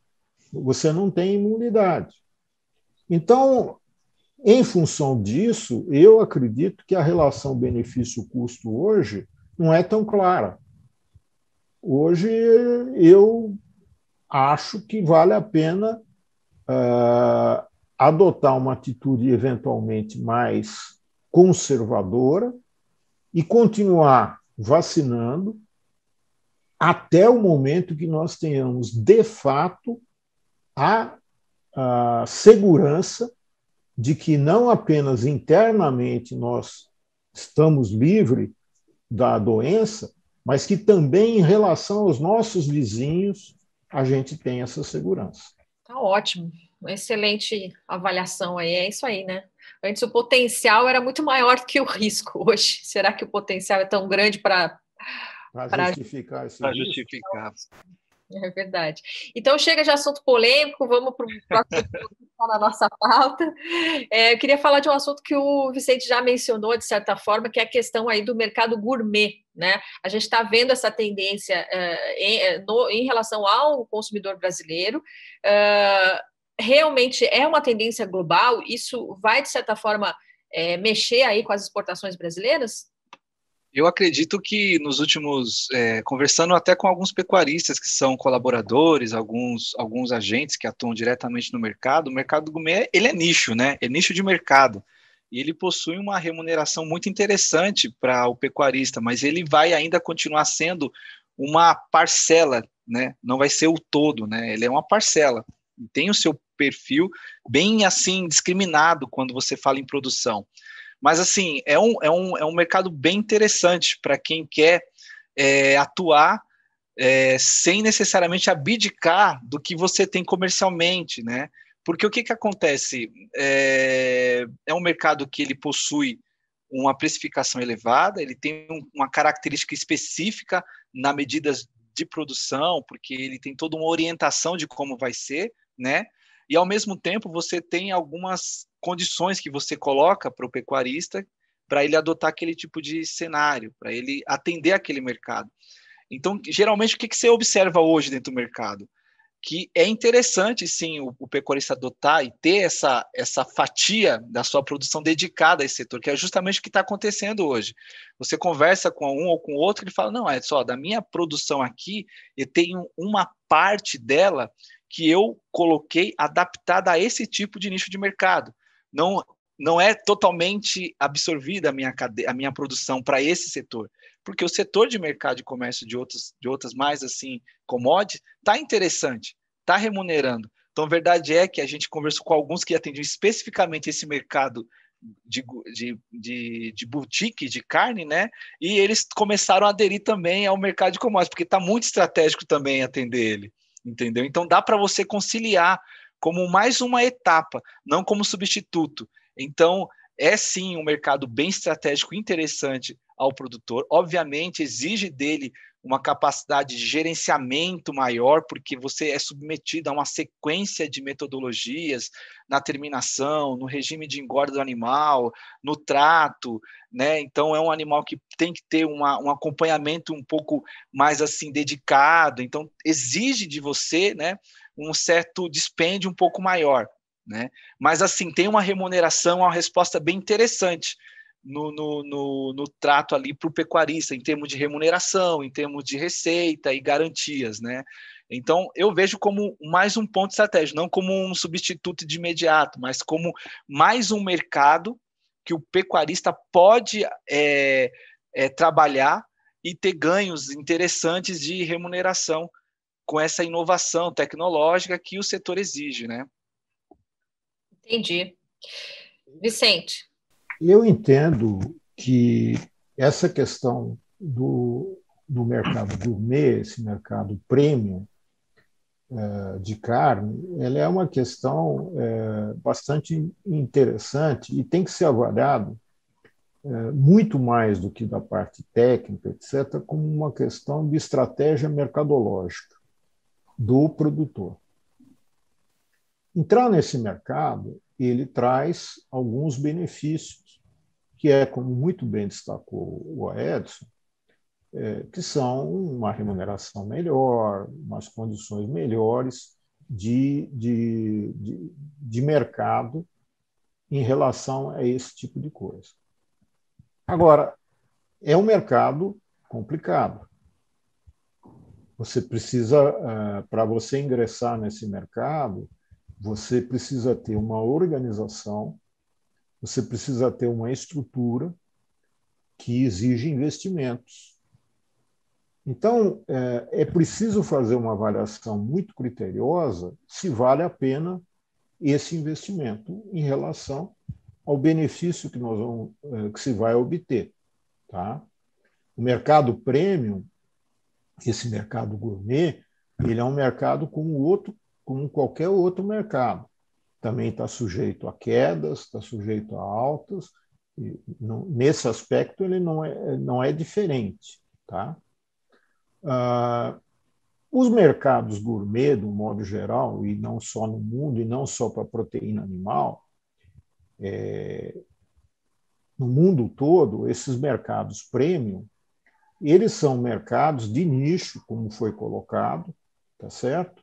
[SPEAKER 2] você não tem imunidade. Então, em função disso, eu acredito que a relação benefício-custo hoje não é tão clara. Hoje, eu acho que vale a pena uh, adotar uma atitude eventualmente mais conservadora e continuar vacinando até o momento que nós tenhamos, de fato, a, a segurança de que não apenas internamente nós estamos livres da doença, mas que também em relação aos nossos vizinhos a gente tem essa segurança.
[SPEAKER 3] Tá ótimo, uma excelente avaliação aí, é isso aí, né? Antes o potencial era muito maior do que o risco hoje. Será que o potencial é tão grande para
[SPEAKER 2] para justificar esse pra justificar.
[SPEAKER 3] É verdade. Então chega de assunto polêmico, vamos para o próximo Tá na nossa pauta. É, eu queria falar de um assunto que o Vicente já mencionou, de certa forma, que é a questão aí do mercado gourmet. Né? A gente está vendo essa tendência uh, em, é, no, em, relação ao consumidor brasileiro. Uh, realmente é uma tendência global? Isso vai, de certa forma, é, mexer aí com as exportações brasileiras?
[SPEAKER 1] Eu acredito que nos últimos, é, conversando até com alguns pecuaristas que são colaboradores, alguns, alguns agentes que atuam diretamente no mercado, o mercado gourmet ele é nicho, né? É nicho de mercado e ele possui uma remuneração muito interessante para o pecuarista, mas ele vai ainda continuar sendo uma parcela, né? Não vai ser o todo, né? Ele é uma parcela. Tem o seu perfil bem assim discriminado quando você fala em produção. Mas, assim, é um, é um, é um mercado bem interessante para quem quer é, atuar é, sem necessariamente abdicar do que você tem comercialmente, né? Porque o que, que acontece? É, é um mercado que ele possui uma precificação elevada, ele tem um, uma característica específica na medidas de produção, porque ele tem toda uma orientação de como vai ser, né? E ao mesmo tempo você tem algumas condições que você coloca para o pecuarista para ele adotar aquele tipo de cenário, para ele atender aquele mercado. Então, geralmente, o que, que você observa hoje dentro do mercado? Que é interessante, sim, o, o pecuarista adotar e ter essa, essa fatia da sua produção dedicada a esse setor, que é justamente o que está acontecendo hoje. Você conversa com um ou com outro, ele fala: não, é só, da minha produção aqui, eu tenho uma parte dela que eu coloquei adaptada a esse tipo de nicho de mercado. Não, não é totalmente absorvida a minha, a minha produção para esse setor, porque o setor de mercado de comércio de, outros, de outras mais assim commodities está interessante, está remunerando. Então, a verdade é que a gente conversou com alguns que atendiam especificamente esse mercado de, de, de, de boutique, de carne, né? E eles começaram a aderir também ao mercado de commodities, porque está muito estratégico também atender ele entendeu? Então dá para você conciliar como mais uma etapa, não como substituto. Então é sim um mercado bem estratégico, interessante ao produtor. Obviamente exige dele uma capacidade de gerenciamento maior, porque você é submetido a uma sequência de metodologias na terminação, no regime de engorda do animal, no trato, né? Então é um animal que tem que ter uma, um acompanhamento um pouco mais assim dedicado, então exige de você, né, um certo dispêndio um pouco maior, né? Mas assim, tem uma remuneração, uma resposta bem interessante no, no, no, no trato ali para o pecuarista, em termos de remuneração, em termos de receita e garantias, né? Então, eu vejo como mais um ponto estratégico, não como um substituto de imediato, mas como mais um mercado que o pecuarista pode é, é, trabalhar e ter ganhos interessantes de remuneração com essa inovação tecnológica que o setor exige, né?
[SPEAKER 3] Entendi. Vicente.
[SPEAKER 2] Eu entendo que essa questão do, do mercado gourmet, esse mercado premium é, de carne, ela é uma questão é, bastante interessante e tem que ser avaliado é, muito mais do que da parte técnica, etc., como uma questão de estratégia mercadológica do produtor. Entrar nesse mercado, ele traz alguns benefícios que é, como muito bem destacou o Edson, é, que são uma remuneração melhor, umas condições melhores de, de, de, de mercado em relação a esse tipo de coisa. Agora, é um mercado complicado. Você precisa, é, para você ingressar nesse mercado, você precisa ter uma organização você precisa ter uma estrutura que exige investimentos. Então, é, é preciso fazer uma avaliação muito criteriosa se vale a pena esse investimento em relação ao benefício que, nós vamos, é, que se vai obter. Tá? O mercado premium, esse mercado gourmet, ele é um mercado como, outro, como qualquer outro mercado também está sujeito a quedas, está sujeito a altas. E, não, nesse aspecto, ele não é, não é diferente. Tá? Ah, os mercados gourmet, de um modo geral, e não só no mundo, e não só para proteína animal, é, no mundo todo, esses mercados premium, eles são mercados de nicho, como foi colocado, tá certo?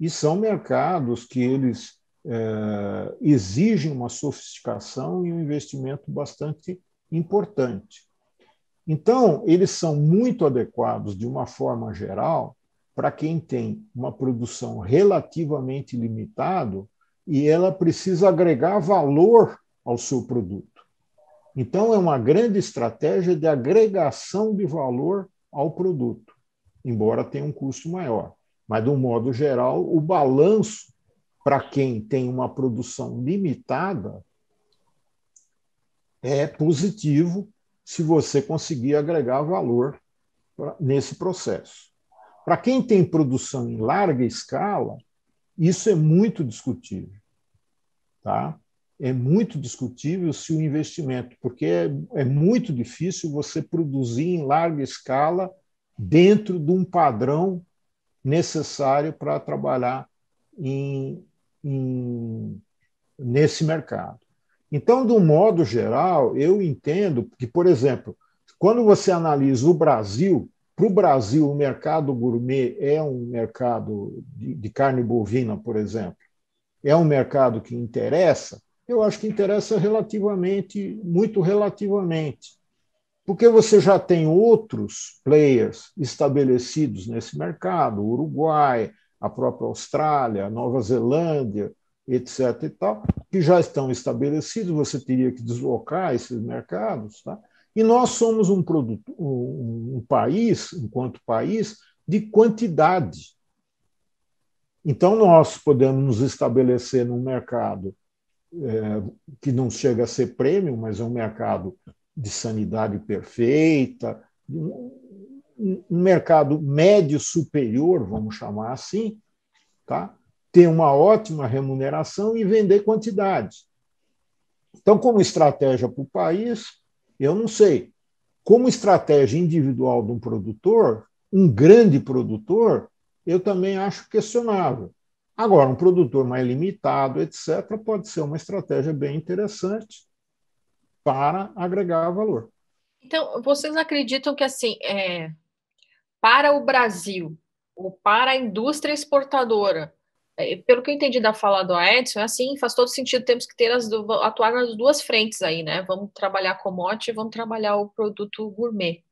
[SPEAKER 2] E são mercados que eles é, exigem uma sofisticação e um investimento bastante importante. Então, eles são muito adequados, de uma forma geral, para quem tem uma produção relativamente limitada e ela precisa agregar valor ao seu produto. Então, é uma grande estratégia de agregação de valor ao produto, embora tenha um custo maior. Mas, de um modo geral, o balanço para quem tem uma produção limitada, é positivo se você conseguir agregar valor nesse processo. Para quem tem produção em larga escala, isso é muito discutível. Tá? É muito discutível se o investimento, porque é, é muito difícil você produzir em larga escala dentro de um padrão necessário para trabalhar em em, nesse mercado. Então, de um modo geral, eu entendo que, por exemplo, quando você analisa o Brasil, para o Brasil, o mercado gourmet é um mercado de, de carne bovina, por exemplo, é um mercado que interessa. Eu acho que interessa relativamente, muito relativamente, porque você já tem outros players estabelecidos nesse mercado, Uruguai, a própria Austrália, Nova Zelândia, etc. e tal, que já estão estabelecidos, você teria que deslocar esses mercados. Tá? E nós somos um, produto, um, um país, enquanto país, de quantidade. Então, nós podemos nos estabelecer num mercado é, que não chega a ser prêmio, mas é um mercado de sanidade perfeita, um mercado médio superior, vamos chamar assim, tá? ter uma ótima remuneração e vender quantidades. Então, como estratégia para o país, eu não sei. Como estratégia individual de um produtor, um grande produtor, eu também acho questionável. Agora, um produtor mais limitado, etc., pode ser uma estratégia bem interessante para agregar valor.
[SPEAKER 3] Então, vocês acreditam que assim, é, para o Brasil ou para a indústria exportadora. É, pelo que eu entendi da fala do Edson, é assim, faz todo sentido, temos que ter as, atuar nas duas frentes aí, né? Vamos trabalhar mote e vamos trabalhar o produto gourmet.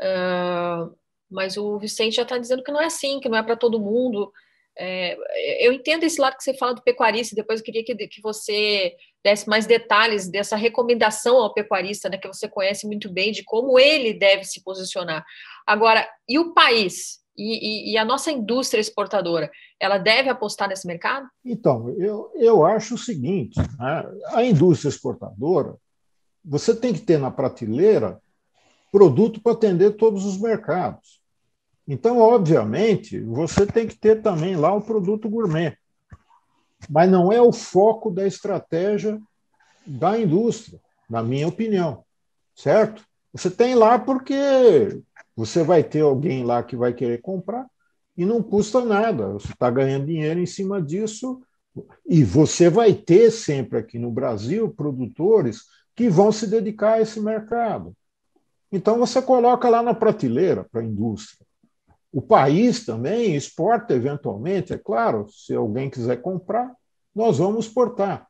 [SPEAKER 3] Uh, mas o Vicente já está dizendo que não é assim, que não é para todo mundo. É, eu entendo esse lado que você fala do pecuarista, depois eu queria que, que você desse mais detalhes dessa recomendação ao pecuarista, né, que você conhece muito bem, de como ele deve se posicionar. Agora, e o país? E, e, e, a nossa indústria exportadora, ela deve apostar nesse mercado?
[SPEAKER 2] Então, eu, eu acho o seguinte: né? a indústria exportadora, você tem que ter na prateleira produto para atender todos os mercados. Então, obviamente, você tem que ter também lá o produto gourmet, mas não é o foco da estratégia da indústria, na minha opinião, certo? Você tem lá porque você vai ter alguém lá que vai querer comprar e não custa nada. Você está ganhando dinheiro em cima disso e você vai ter sempre aqui no Brasil produtores que vão se dedicar a esse mercado. Então você coloca lá na prateleira para a indústria. O país também exporta eventualmente, é claro, se alguém quiser comprar, nós vamos exportar.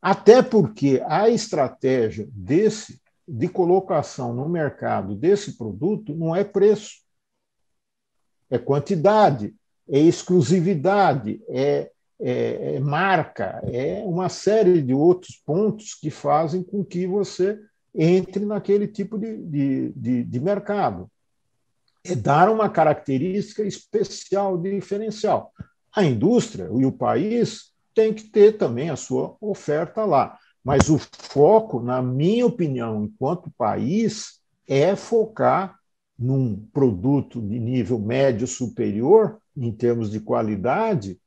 [SPEAKER 2] Até porque a estratégia desse de colocação no mercado desse produto não é preço, é quantidade, é exclusividade, é, é, é marca, é uma série de outros pontos que fazem com que você entre naquele tipo de, de, de, de mercado. É dar uma característica especial, diferencial. A indústria e o país tem que ter também a sua oferta lá. Mas o foco, na minha opinião, enquanto país, é focar num produto de nível médio superior, em termos de qualidade,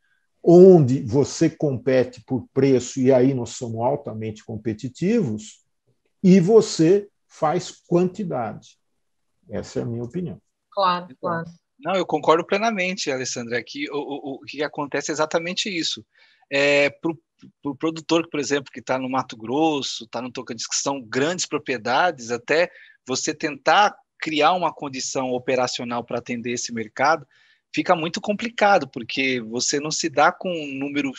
[SPEAKER 2] onde você compete por preço, e aí nós somos altamente competitivos, e você faz quantidade. Essa é a minha opinião.
[SPEAKER 1] Claro, então, claro. Não, eu concordo plenamente, Alessandra, que o, o, o que acontece é exatamente isso. É, para para o produtor, por exemplo, que está no Mato Grosso, está no Tocantins, que são grandes propriedades, até você tentar criar uma condição operacional para atender esse mercado, fica muito complicado, porque você não se dá com um número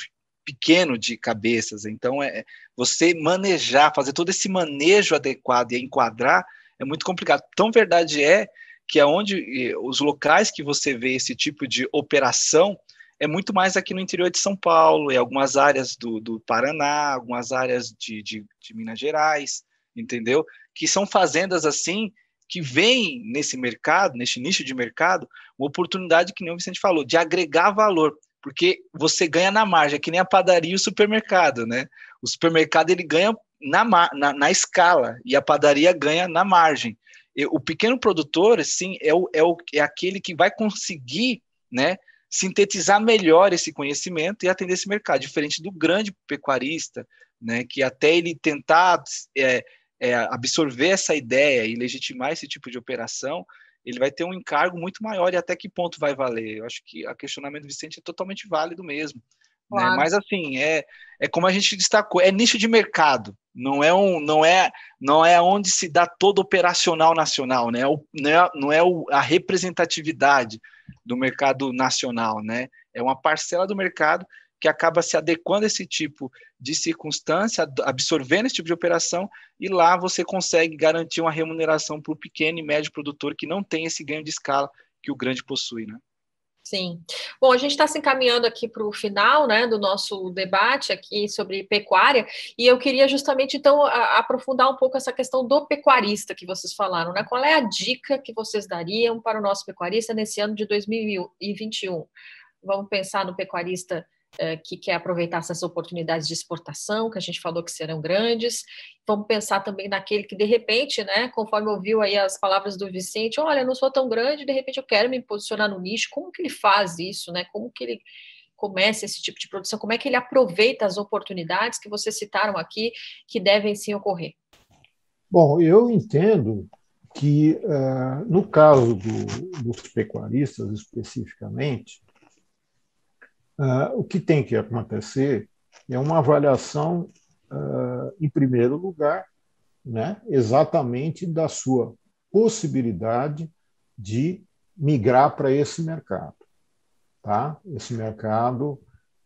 [SPEAKER 1] pequeno de cabeças. Então, é você manejar, fazer todo esse manejo adequado e enquadrar é muito complicado. Tão verdade é que aonde eh, os locais que você vê esse tipo de operação é muito mais aqui no interior de São Paulo, em algumas áreas do, do Paraná, algumas áreas de, de, de Minas Gerais, entendeu? Que são fazendas assim que vem nesse mercado, nesse nicho de mercado, uma oportunidade que nem o Vicente falou, de agregar valor, porque você ganha na margem, é que nem a padaria e o supermercado, né? O supermercado ele ganha na, na, na escala e a padaria ganha na margem. E, o pequeno produtor, sim, é, o, é, o, é aquele que vai conseguir, né? sintetizar melhor esse conhecimento e atender esse mercado, diferente do grande pecuarista, né, que até ele tentar é, é, absorver essa ideia e legitimar esse tipo de operação, ele vai ter um encargo muito maior e até que ponto vai valer. Eu acho que o questionamento do Vicente é totalmente válido mesmo. Né. Claro. Né? Mas assim, é, é como a gente destacou, é nicho de mercado, não é um, não é, não é onde se dá todo operacional nacional, né? É o, não é, não é o, a representatividade, do mercado nacional, né? É uma parcela do mercado que acaba se adequando a esse tipo de circunstância, absorvendo esse tipo de operação, e lá você consegue garantir uma remuneração para o pequeno e médio produtor que não tem esse ganho de escala que o grande possui, né?
[SPEAKER 3] Sim. Bom, a gente está se encaminhando aqui para o final né, do nosso debate aqui sobre pecuária, e eu queria justamente então a, aprofundar um pouco essa questão do pecuarista que vocês falaram, né? Qual é a dica que vocês dariam para o nosso pecuarista nesse ano de 2021? Vamos pensar no pecuarista eh, que quer aproveitar essas oportunidades de exportação, que a gente falou que serão grandes. Vamos pensar também naquele que, de repente, né, conforme ouviu aí as palavras do Vicente, olha, eu não sou tão grande, de repente eu quero me posicionar no nicho. Como que ele faz isso, né? Como que ele começa esse tipo de produção? Como é que ele aproveita as oportunidades que vocês citaram aqui, que devem sim ocorrer?
[SPEAKER 2] Bom, eu entendo que, uh, no caso do, dos pecuaristas especificamente, Uh, o que tem que acontecer é uma avaliação, uh, em primeiro lugar, né, exatamente da sua possibilidade de migrar para esse mercado. Tá? Esse mercado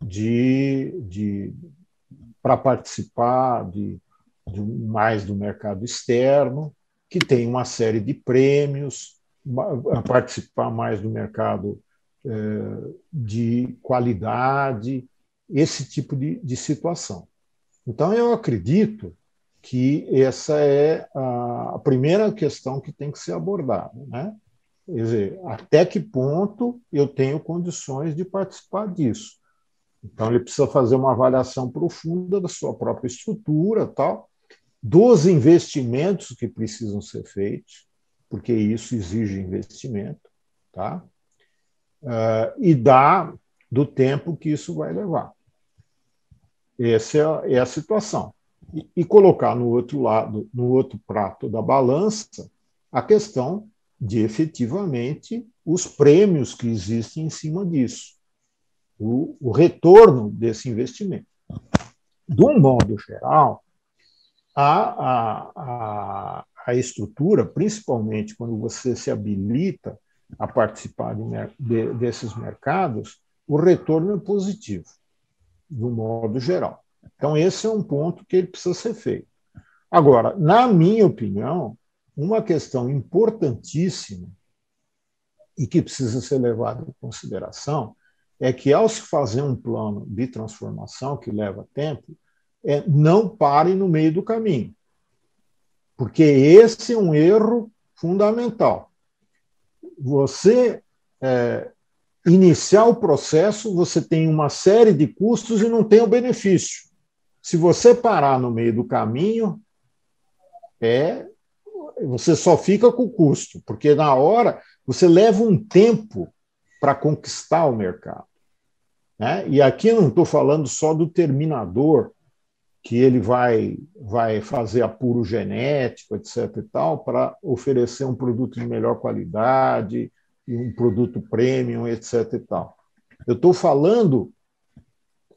[SPEAKER 2] de, de para participar de, de, mais do mercado externo, que tem uma série de prêmios, participar mais do mercado é, de qualidade, esse tipo de, de situação. Então, eu acredito que essa é a primeira questão que tem que ser abordada. Né? Quer dizer, até que ponto eu tenho condições de participar disso? Então, ele precisa fazer uma avaliação profunda da sua própria estrutura, tal, dos investimentos que precisam ser feitos, porque isso exige investimento, tá? uh, e dá do tempo que isso vai levar. Essa é a, é a situação. E, e, colocar no outro lado, no outro prato da balança, a questão de efetivamente os prêmios que existem em cima disso, o, o retorno desse investimento. De um modo geral, a, a, a, a estrutura, principalmente quando você se habilita a participar de, de, desses mercados, o retorno é positivo, no modo geral. Então, esse é um ponto que ele precisa ser feito. Agora, na minha opinião, uma questão importantíssima e que precisa ser levada em consideração é que, ao se fazer um plano de transformação que leva tempo, é não pare no meio do caminho. Porque esse é um erro fundamental você é, iniciar o processo, você tem uma série de custos e não tem o benefício. Se você parar no meio do caminho, é você só fica com o custo, porque na hora você leva um tempo para conquistar o mercado. Né? E aqui não estou falando só do terminador, que ele vai, vai fazer apuro genético, etc. e tal, para oferecer um produto de melhor qualidade, um produto premium, etc. e tal. Eu estou falando,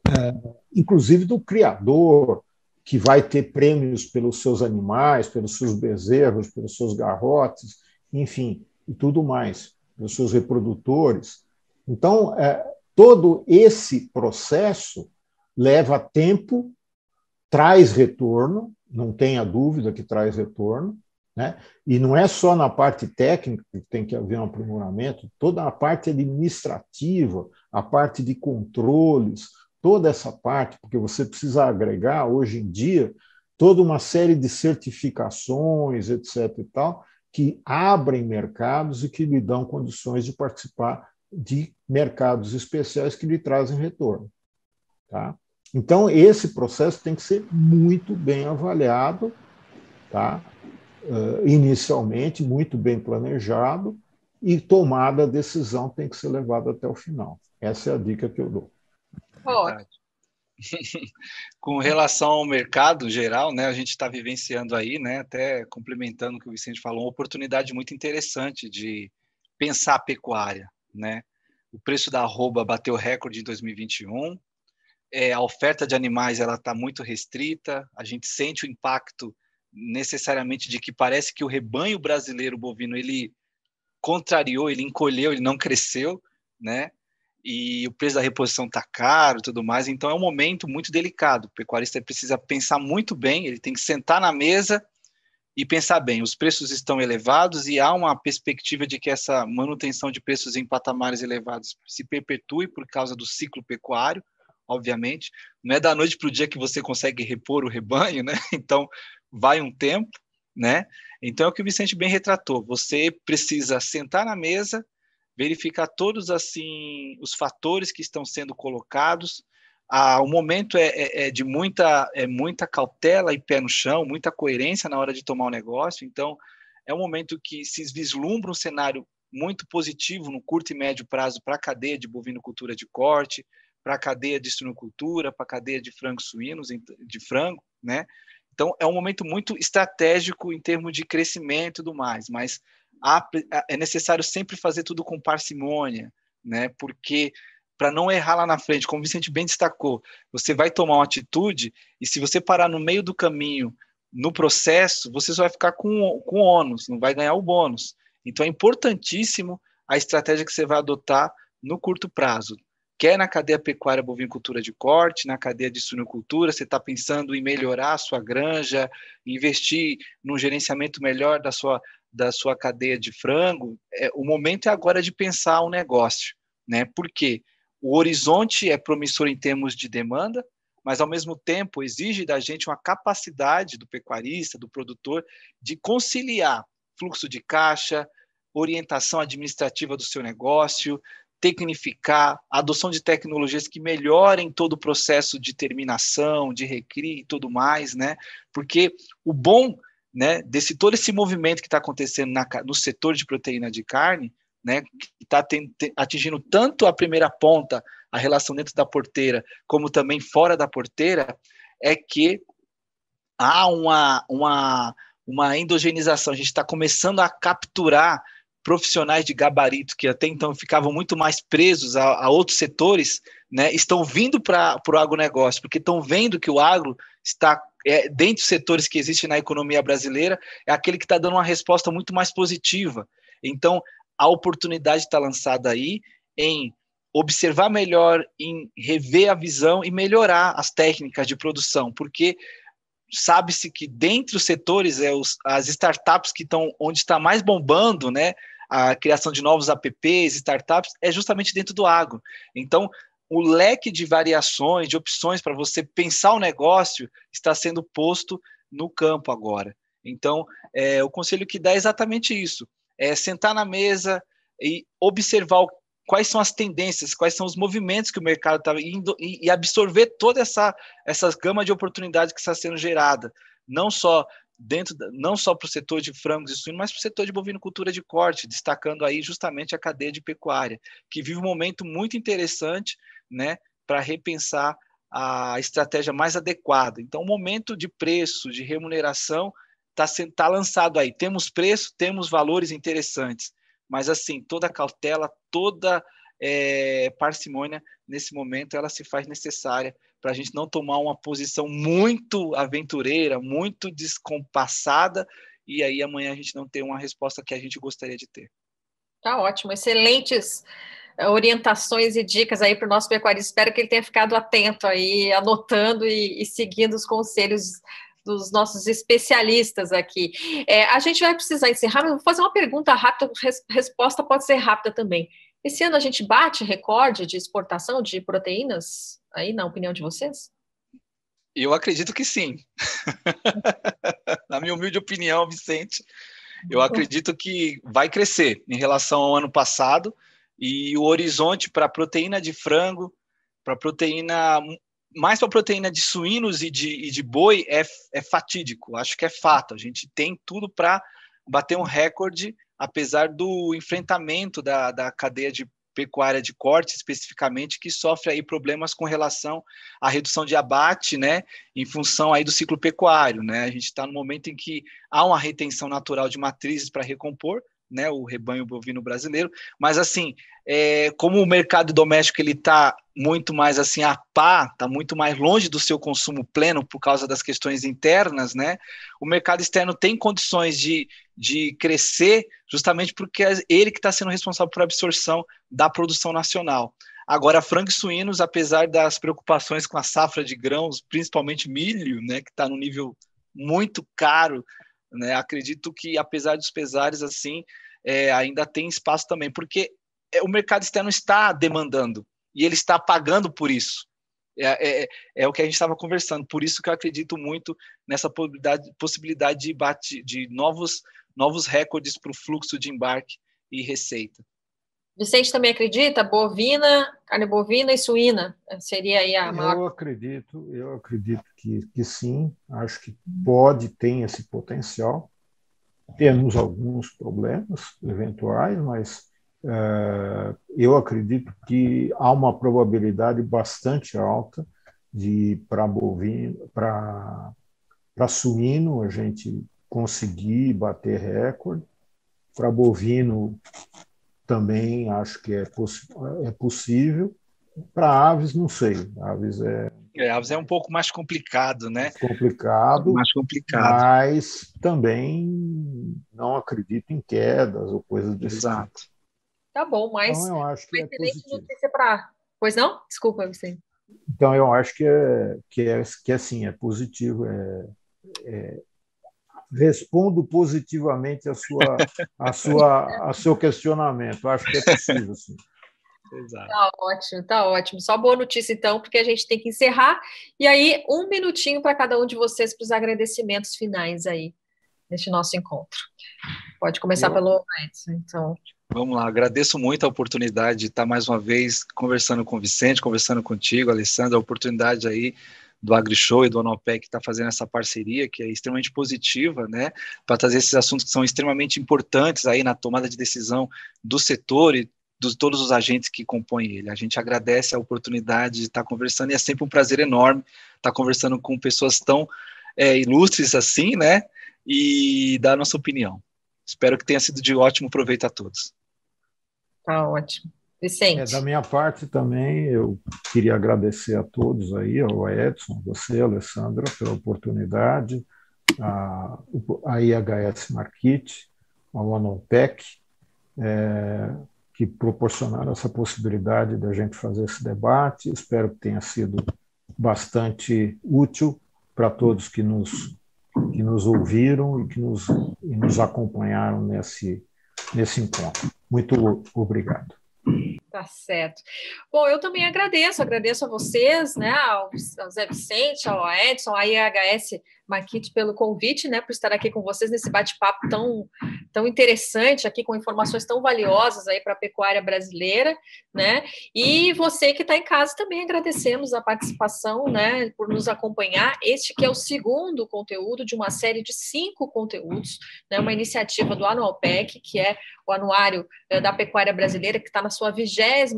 [SPEAKER 2] é, inclusive, do criador, que vai ter prêmios pelos seus animais, pelos seus bezerros, pelos seus garrotes, enfim, e tudo mais, pelos seus reprodutores. Então, é, todo esse processo leva tempo traz retorno, não tenha dúvida que traz retorno, né? E não é só na parte técnica que tem que haver um aprimoramento, toda a parte administrativa, a parte de controles, toda essa parte, porque você precisa agregar hoje em dia toda uma série de certificações, etc. e tal, que abrem mercados e que lhe dão condições de participar de mercados especiais que lhe trazem retorno. Tá? Então, esse processo tem que ser muito bem avaliado, tá? Uh, inicialmente, muito bem planejado, e tomada a decisão tem que ser levada até o final. Essa é a dica que eu dou.
[SPEAKER 1] Ótimo. Com relação ao mercado geral, né, a gente está vivenciando aí, né, até complementando o que o Vicente falou, uma oportunidade muito interessante de pensar a pecuária. Né? O preço da arroba bateu recorde em 2021, é, a oferta de animais ela está muito restrita, a gente sente o impacto necessariamente de que parece que o rebanho brasileiro bovino ele contrariou, ele encolheu, ele não cresceu, né? E o preço da reposição está caro, tudo mais. Então é um momento muito delicado. O pecuarista precisa pensar muito bem, ele tem que sentar na mesa e pensar bem. Os preços estão elevados e há uma perspectiva de que essa manutenção de preços em patamares elevados se perpetue por causa do ciclo pecuário, obviamente. Não é da noite para o dia que você consegue repor o rebanho, né? Então, vai um tempo, né? Então, é o que o Vicente bem retratou. Você precisa sentar na mesa, verificar todos assim os fatores que estão sendo colocados. Ah, o momento é, é, é de muita, é muita cautela e pé no chão, muita coerência na hora de tomar o negócio. Então, é um momento que se vislumbra um cenário muito positivo no curto e médio prazo para a cadeia de bovinocultura de corte, para a cadeia de suinocultura, para a cadeia de frangos suínos, de frango, né? Então, é um momento muito estratégico em termos de crescimento e tudo mais, mas há, é necessário sempre fazer tudo com parcimônia, né? Porque para não errar lá na frente, como o Vicente bem destacou, você vai tomar uma atitude e se você parar no meio do caminho, no processo, você só vai ficar com, com ônus, não vai ganhar o bônus. Então, é importantíssimo a estratégia que você vai adotar no curto prazo quer na cadeia pecuária bovinocultura de corte, na cadeia de suinocultura, você está pensando em melhorar a sua granja, investir num gerenciamento melhor da sua, da sua cadeia de frango, é, o momento é agora de pensar o um negócio. Né? Porque o horizonte é promissor em termos de demanda, mas ao mesmo tempo exige da gente uma capacidade do pecuarista, do produtor, de conciliar fluxo de caixa, orientação administrativa do seu negócio, tecnificar, a adoção de tecnologias que melhorem todo o processo de terminação, de recria e tudo mais, né? Porque o bom né, desse todo esse movimento que está acontecendo na, no setor de proteína de carne, né, que está atingindo tanto a primeira ponta, a relação dentro da porteira, como também fora da porteira, é que há uma, uma, uma endogenização. A gente está começando a capturar profissionais de gabarito que até então ficavam muito mais presos a, a outros setores, né, estão vindo para o agronegócio, porque estão vendo que o agro está é, dentro dos setores que existem na economia brasileira, é aquele que está dando uma resposta muito mais positiva. Então, a oportunidade está lançada aí em observar melhor, em rever a visão e melhorar as técnicas de produção, porque sabe-se que dentre os setores é os, as startups que estão onde está mais bombando, né? a criação de novos apps, startups, é justamente dentro do agro. Então, o leque de variações, de opções para você pensar o negócio está sendo posto no campo agora. Então, é, o conselho que dá é exatamente isso: é sentar na mesa e observar quais são as tendências, quais são os movimentos que o mercado está indo e, absorver toda essa, essa gama de oportunidades que está sendo gerada, não só dentro não só para o setor de frangos e suínos, mas para o setor de bovinocultura de corte, destacando aí justamente a cadeia de pecuária, que vive um momento muito interessante né, para repensar a estratégia mais adequada. Então, o momento de preço, de remuneração, está tá lançado aí. Temos preço, temos valores interessantes, mas assim, toda cautela, toda é, parcimônia, nesse momento, ela se faz necessária para a gente não tomar uma posição muito aventureira, muito descompassada, e aí amanhã a gente não ter uma resposta que a gente gostaria de ter.
[SPEAKER 3] Tá ótimo, excelentes eh, orientações e dicas aí para o nosso pecuarista. Espero que ele tenha ficado atento aí, anotando e, e seguindo os conselhos dos nossos especialistas aqui. É, a gente vai precisar encerrar, mas vou fazer uma pergunta rápida, res, resposta pode ser rápida também. Esse ano a gente bate recorde de exportação de proteínas, aí na opinião de vocês?
[SPEAKER 1] Eu acredito que sim. na minha humilde opinião, Vicente,
[SPEAKER 2] eu uhum. acredito
[SPEAKER 1] que vai crescer em relação ao ano passado e o horizonte para proteína de frango, para proteína mais para proteína de suínos e de, e de boi é, é fatídico. Acho que é fato. A gente tem tudo para bater um recorde apesar do enfrentamento da, da cadeia de pecuária de corte especificamente que sofre aí problemas com relação à redução de abate, né, em função aí do ciclo pecuário, né? A gente está no momento em que há uma retenção natural de matrizes para recompor, né, o rebanho bovino brasileiro, mas assim, é, como o mercado doméstico ele está muito mais assim a pá, está muito mais longe do seu consumo pleno por causa das questões internas, né? O mercado externo tem condições de de crescer, justamente porque é ele que está sendo responsável por absorção da produção nacional. Agora, e Suínos, apesar das preocupações com a safra de grãos, principalmente milho, né, que está no nível muito caro, né, acredito que, apesar dos pesares, assim, é, ainda tem espaço também, porque é, o mercado externo está demandando e ele está pagando por isso. É, é, é o que a gente estava conversando, por isso que eu acredito muito nessa possibilidade, possibilidade de, bate, de novos novos recordes para o fluxo de embarque e receita.
[SPEAKER 3] Vicente também acredita? Bovina, carne bovina e suína seria aí a maior...
[SPEAKER 2] Eu acredito, eu acredito que, que sim, acho que pode, ter esse potencial. Temos alguns problemas eventuais, mas uh, eu acredito que há uma probabilidade bastante alta de para bovino, para suíno, a gente conseguir bater recorde. Para bovino também acho que é, poss é possível. Para aves, não sei. Aves é...
[SPEAKER 1] é... aves é um pouco mais complicado, né?
[SPEAKER 2] Complicado. Mais complicado. Mas também não acredito em quedas ou coisas desse tipo. Exato. Tipo.
[SPEAKER 3] Tá bom, mas então, eu acho que é excelente é notícia para. Pois não? Desculpa, você.
[SPEAKER 2] Então eu acho que é que é, que é assim, é positivo, é, é, respondo positivamente a sua, a sua, a seu questionamento. Acho que é possível, sim.
[SPEAKER 3] Tá ótimo, tá ótimo. Só boa notícia, então, porque a gente tem que encerrar. E aí, um minutinho para cada um de vocês para os agradecimentos finais aí neste nosso encontro. Pode começar Eu... pelo Edson, então.
[SPEAKER 1] Vamos lá, agradeço muito a oportunidade de estar mais uma vez conversando com o Vicente, conversando contigo, Alessandra, a oportunidade aí do AgriShow e do Anopec que está fazendo essa parceria, que é extremamente positiva, né, para trazer esses assuntos que são extremamente importantes aí na tomada de decisão do setor e dos todos os agentes que compõem ele. A gente agradece a oportunidade de estar tá conversando e é sempre um prazer enorme estar tá conversando com pessoas tão é, ilustres assim, né? E dar a nossa opinião. Espero que tenha sido de ótimo proveito a todos. Tá ótimo.
[SPEAKER 2] Vicente. É, da minha parte também, eu queria agradecer a todos aí, ao Edson, você, Alessandra, pela oportunidade, a, a IHS Marquite, a OneOPEC, é, que proporcionaram essa possibilidade da gente fazer esse debate. Espero que tenha sido bastante útil para todos que nos, que nos ouviram e que nos, e nos acompanharam nesse, nesse encontro. Muito obrigado.
[SPEAKER 3] Tá certo. Bom, eu também agradeço, agradeço a vocês, né, ao, ao Zé Vicente, ao Edson, à IHS Maquite, pelo convite, né, por estar aqui com vocês nesse bate-papo tão, tão interessante, aqui com informações tão valiosas aí para a pecuária brasileira, né? E você que está em casa também agradecemos a participação, né, por nos acompanhar. Este que é o segundo conteúdo de uma série de cinco conteúdos, né, uma iniciativa do Anualpec, que é o Anuário eh, da Pecuária Brasileira, que está na sua 28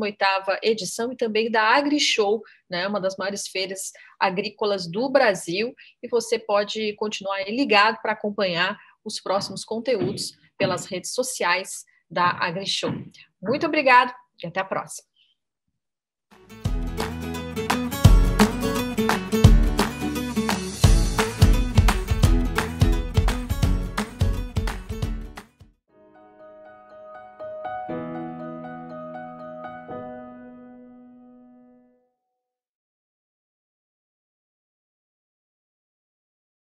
[SPEAKER 3] edição, e também da AgriShow, né, uma das maiores feiras agrícolas do Brasil e você pode continuar ligado para acompanhar os próximos conteúdos pelas redes sociais da AgriShow. Muito obrigado e até a
[SPEAKER 1] próxima.